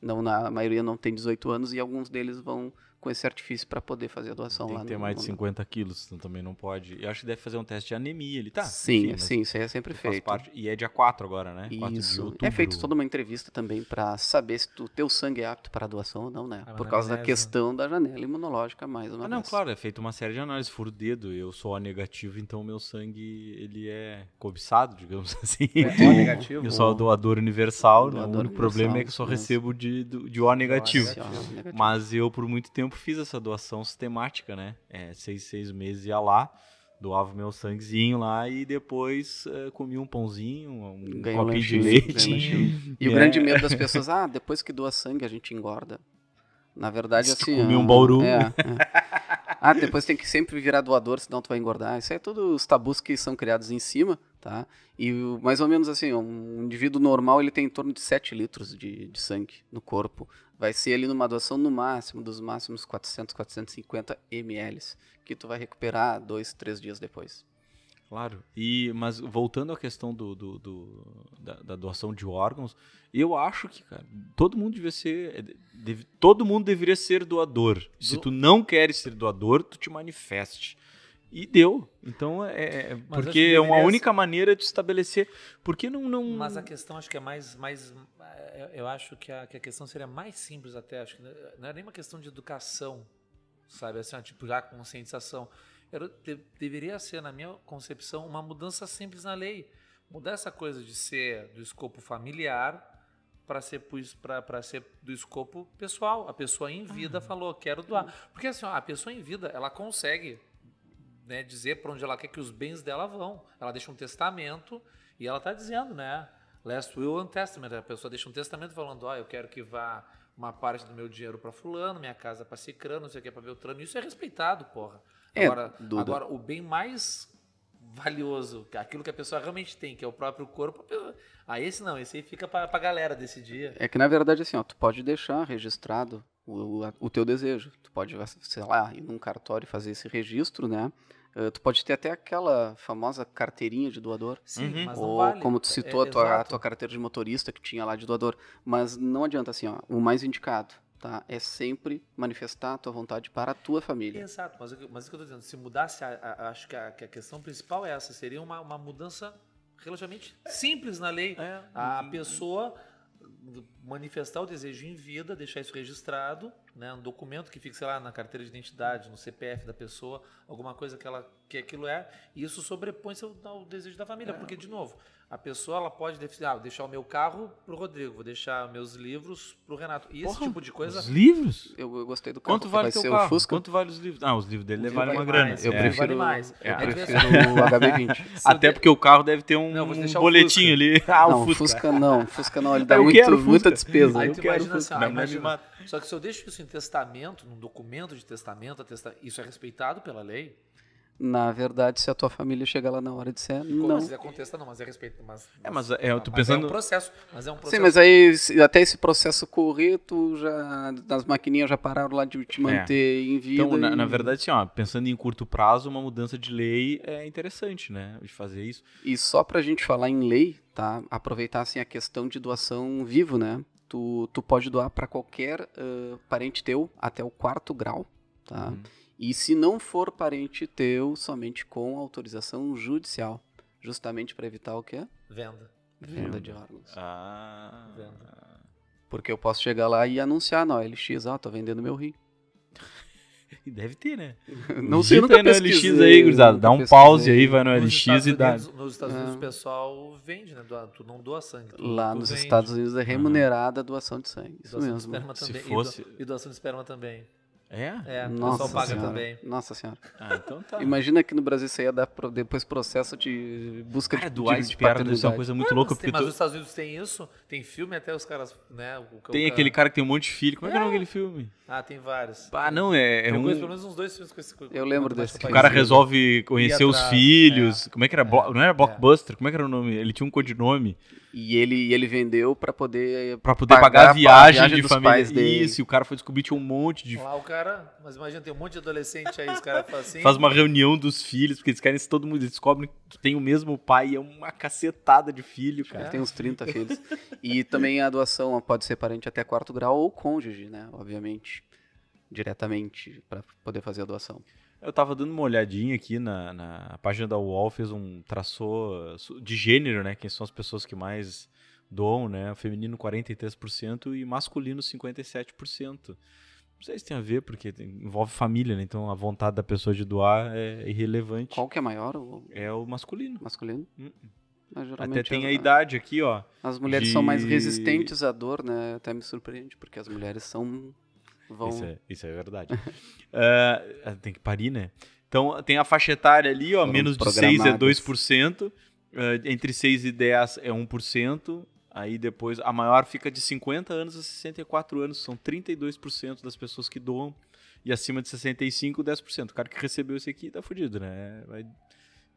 não, na maioria não tem 18 anos e alguns deles vão com esse artifício para poder fazer a doação Tem lá. Tem que ter no, mais de 50 quilos, então também não pode. Eu acho que deve fazer um teste de anemia ele tá? Sim, enfim, sim, isso aí é sempre feito. Parte, e é dia 4 agora, né? Isso. É feito toda uma entrevista também para saber se o teu sangue é apto para doação ou não, né? A Por causa da questão da janela imunológica mais uma ah, vez. Não, claro, é feito uma série de análises, furo dedo, eu sou O negativo, então meu sangue ele é cobiçado, digamos assim. É, o negativo. Eu sou o doador universal, o, né? doador né? o único universal, problema é que eu só recebo de, de O negativo. Mas eu por muito tempo tempo fiz essa doação sistemática, né? É, seis, seis meses ia lá, doava meu sanguezinho lá e depois é, eh, comia um pãozinho, um copinho de né? leite. E é. o grande é. medo das pessoas, ah, depois que doa sangue a gente engorda. Na verdade, assim. Comi é um bauru. É, é. Ah, depois tem que sempre virar doador, senão tu vai engordar. Isso é todos os tabus que são criados em cima tá? E mais ou menos assim, um indivíduo normal ele tem em torno de 7 litros de, de sangue no corpo. Vai ser ali numa doação no máximo, dos máximos 400, 450 ml, que tu vai recuperar dois, três dias depois. Claro, e mas voltando à questão do, do, do da, da, doação de órgãos, eu acho que, cara, todo mundo deveria ser. É, deve, todo mundo deveria ser doador. Do... Se tu não queres ser doador, tu te manifeste. E deu. Então, é, é, é porque é uma única maneira de estabelecer. porque não, não. Mas a questão acho que é mais. mais é, eu acho que a, que a questão seria mais simples até. Acho que não é nem uma questão de educação, sabe? Assim, tipo, já conscientização. Era, de, deveria ser, na minha concepção, uma mudança simples na lei. Mudar essa coisa de ser do escopo familiar para ser, ser do escopo pessoal. A pessoa em vida ah. falou, quero doar. Porque assim, ó, a pessoa em vida, ela consegue né, dizer para onde ela quer que os bens dela vão. Ela deixa um testamento e ela está dizendo, né? Last will and testament. A pessoa deixa um testamento falando, ó, oh, eu quero que vá uma parte do meu dinheiro para fulano, minha casa para cicrano, não sei o que para beltrano. Isso é respeitado, porra. É, agora, agora, o bem mais valioso, aquilo que a pessoa realmente tem, que é o próprio corpo, ah, esse não, esse aí fica para a galera desse dia. É que na verdade assim, ó, tu pode deixar registrado o, o, o teu desejo. Tu pode, sei lá, ir num cartório e fazer esse registro, né? Uh, tu pode ter até aquela famosa carteirinha de doador. Sim, uhum. Ou vale. como tu citou, é, a, tua, a, tua, carteira de motorista que tinha lá de doador. Mas não adianta assim, ó, o mais indicado. Tá, é sempre manifestar a tua vontade para a tua família. Exato, mas, mas o que eu estou dizendo, se mudasse, a, a, acho que, que a, questão principal é essa, seria uma, uma mudança relativamente simples na lei. É. A pessoa manifestar o desejo em vida, deixar isso registrado, né, um documento que fique, sei lá, na carteira de identidade, no CPF da pessoa, alguma coisa que ela que aquilo é, e isso sobrepõe-se ao, ao desejo da família, é. porque de novo, a pessoa ela pode ah, deixar o meu carro pro Rodrigo, vou deixar meus livros pro Renato. E esse tipo de coisa. Os livros? Eu, eu gostei do carro. Quanto vale vai teu ser carro? o Fusca? Quanto vale os livros? Ah, os livros dele levaram vale uma grana. eu é. prefiro, vale mais. Eu prefiro o é HB20. Até porque o carro deve ter um, não, um boletinho ali. Ah, não, Fusca. Fusca não. Fusca não, ele dá muito, muita despesa. Aí tu imagina assim, ah, imagina. Só que se eu deixo isso em testamento, num documento de testamento, isso é respeitado pela lei? Na verdade, se a tua família chegar lá na hora e disser Como não. Mas é não, mas é respeito. Mas, é, mas é, eu tô é pensando. É um processo. Mas é um processo. Sim, mas aí até esse processo correr, tu já. As maquininhas já pararam lá de te é. manter é. em então, vida. Então, e... na, na, verdade, assim, ó, pensando em curto prazo, uma mudança de lei é interessante, né? De fazer isso. E só pra gente falar em lei, tá? Aproveitar assim, a questão de doação vivo, né? Tu, tu pode doar para qualquer uh, parente teu até o quarto grau, tá? Hum. E se não for parente teu, somente com autorização judicial. Justamente para evitar o quê? Venda. Venda de órgãos. Ah. Venda. Porque eu posso chegar lá e anunciar na OLX, ó, oh, tô vendendo meu rim. E Deve ter, né? não sei, nunca no LX aí, gurizada. Dá um pause aí, vai no nos LX Estados e dá. Unidos, nos Estados Unidos é. o pessoal vende, né? tu não doa sangue. Tu, Lá tu nos vende. Estados Unidos é remunerada a doação de sangue. Isso doação mesmo. De Se também. fosse... E, do, e doação de esperma também. É? É, Nossa o pessoal paga senhora. também. Nossa senhora. Ah, então tá. Imagina que no Brasil isso aí ia dar pro, depois processo de busca de, do de, de paternidade. Isso é uma coisa muito ah, louca. Mas, tem, mas tu... os Estados Unidos tem isso? Tem filme até os caras, né? O, o, tem o, aquele cara que tem um monte de filho. Como é, é que é, é. aquele filme? Ah, tem vários. Ah, não, é... é um... pelo menos uns dois filmes com esse... Eu lembro desse. O cara resolve conhecer atrás, os filhos. É. Como é que era? É. Não era Blockbuster? É. Como é que era o nome? Ele tinha um codinome. E ele, ele vendeu pra poder... Pra poder pagar, pagar a viagem, a viagem de família. Isso, e o cara foi descobrir tinha um monte de... Lá o cara cara, mas imagina, tem um monte de adolescente aí, os caras fazem assim. Faz uma reunião dos filhos, porque eles querem se todo mundo descobre que tem o mesmo pai, é uma cacetada de filho, cara. É. Tem uns 30 filhos. E também a doação pode ser parente até quarto grau ou cônjuge, né? Obviamente. Diretamente, para poder fazer a doação. Eu tava dando uma olhadinha aqui na, na página da UOL, fez um traçou de gênero, né? Quem são as pessoas que mais doam, né? Feminino 43% e masculino 57%. Não sei se tem a ver, porque envolve família, né? Então a vontade da pessoa de doar é irrelevante. Qual que é maior? O... É o masculino. Masculino? Uhum. Até tem a, a, é- idade aqui, ó. As mulheres de... são mais resistentes à dor, né? Até me surpreende, porque as mulheres são. Vão... Isso, é, isso é verdade. uh, tem que parir, né? Então tem a faixa etária ali, ó, Foram menos de 6 é 2%, uh, ah, entre 6 e 10 é 1%, Aí depois a maior fica de 50 anos a 64 anos, são 32% das pessoas que doam. E acima de 65, 10%. O cara que recebeu esse aqui tá fudido, né? Vai...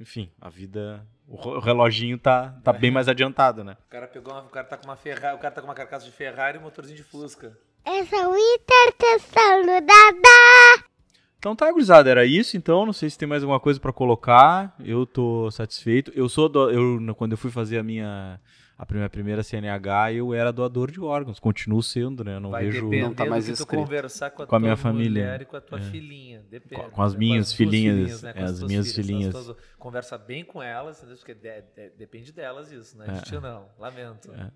Enfim, a vida. O reloginho tá, tá é. bem mais adiantado, né? O cara pegou uma... O cara tá com uma Ferrari. O cara tá com uma carcaça de Ferrari e um motorzinho de Fusca. Essa Winter o no Dada! Então tá, gurizada, era isso então. Não sei se tem mais alguma coisa para colocar. Eu tô satisfeito. Eu sou. Do... Eu, quando eu fui fazer a minha a minha primeira CNH eu era doador de órgãos, continuo sendo, né? Eu não Vai vejo não tá mais que conversar com a, com a minha família né? e com a tua é. filhinha, depende. Com, com as minhas com as filhinhas, filhinhas né? É, as, as minhas filhinhas. filhinhas. Conversa bem com elas, porque de, de, depende delas isso, né? É. De ti não, lamento. É.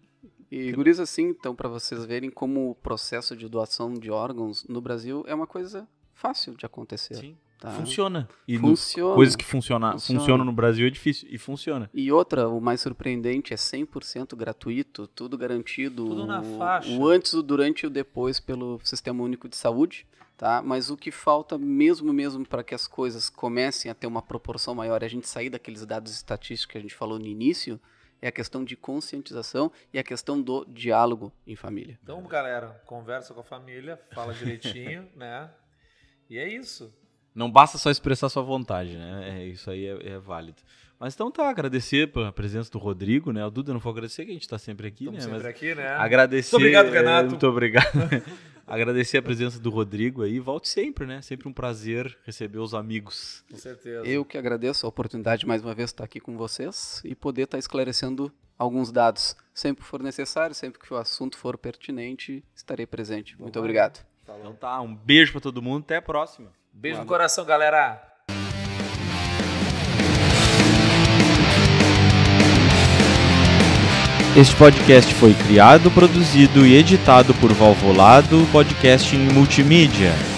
E guris assim, então, para vocês verem como o processo de doação de órgãos no Brasil é uma coisa fácil de acontecer. Sim. Tá? Funciona. E funciona. No, coisas que funciona, funciona. funcionam no Brasil é difícil. E funciona. E outra, o mais surpreendente, é 100% gratuito, tudo garantido. Tudo na o, faixa. O antes, o durante e o depois pelo Sistema Único de Saúde. Tá? Mas o que falta mesmo mesmo para que as coisas comecem a ter uma proporção maior, a gente sair daqueles dados estatísticos que a gente falou no início, é a questão de conscientização e a questão do diálogo em família. Então, galera, conversa com a família, fala direitinho, né? E é isso não basta só expressar sua vontade, né? É, isso aí é, é, válido. Mas então tá, agradecer pela presença do Rodrigo, né? O Duda não foi agradecer, que a gente tá sempre aqui, Estamos né? Sempre Mas aqui, né? Agradecer. Muito obrigado, é, Renato. Muito obrigado. agradecer a presença do Rodrigo aí. Volte sempre, né? Sempre um prazer receber os amigos. Com certeza. Eu que agradeço a oportunidade mais uma vez estar aqui com vocês e poder estar esclarecendo alguns dados. Sempre que for necessário, sempre que o assunto for pertinente, estarei presente. Muito obrigado. Então tá, um beijo para todo mundo, até a próxima. Beijo no coração, galera. Este podcast foi criado, produzido e editado por Valvolado Podcasting Multimídia.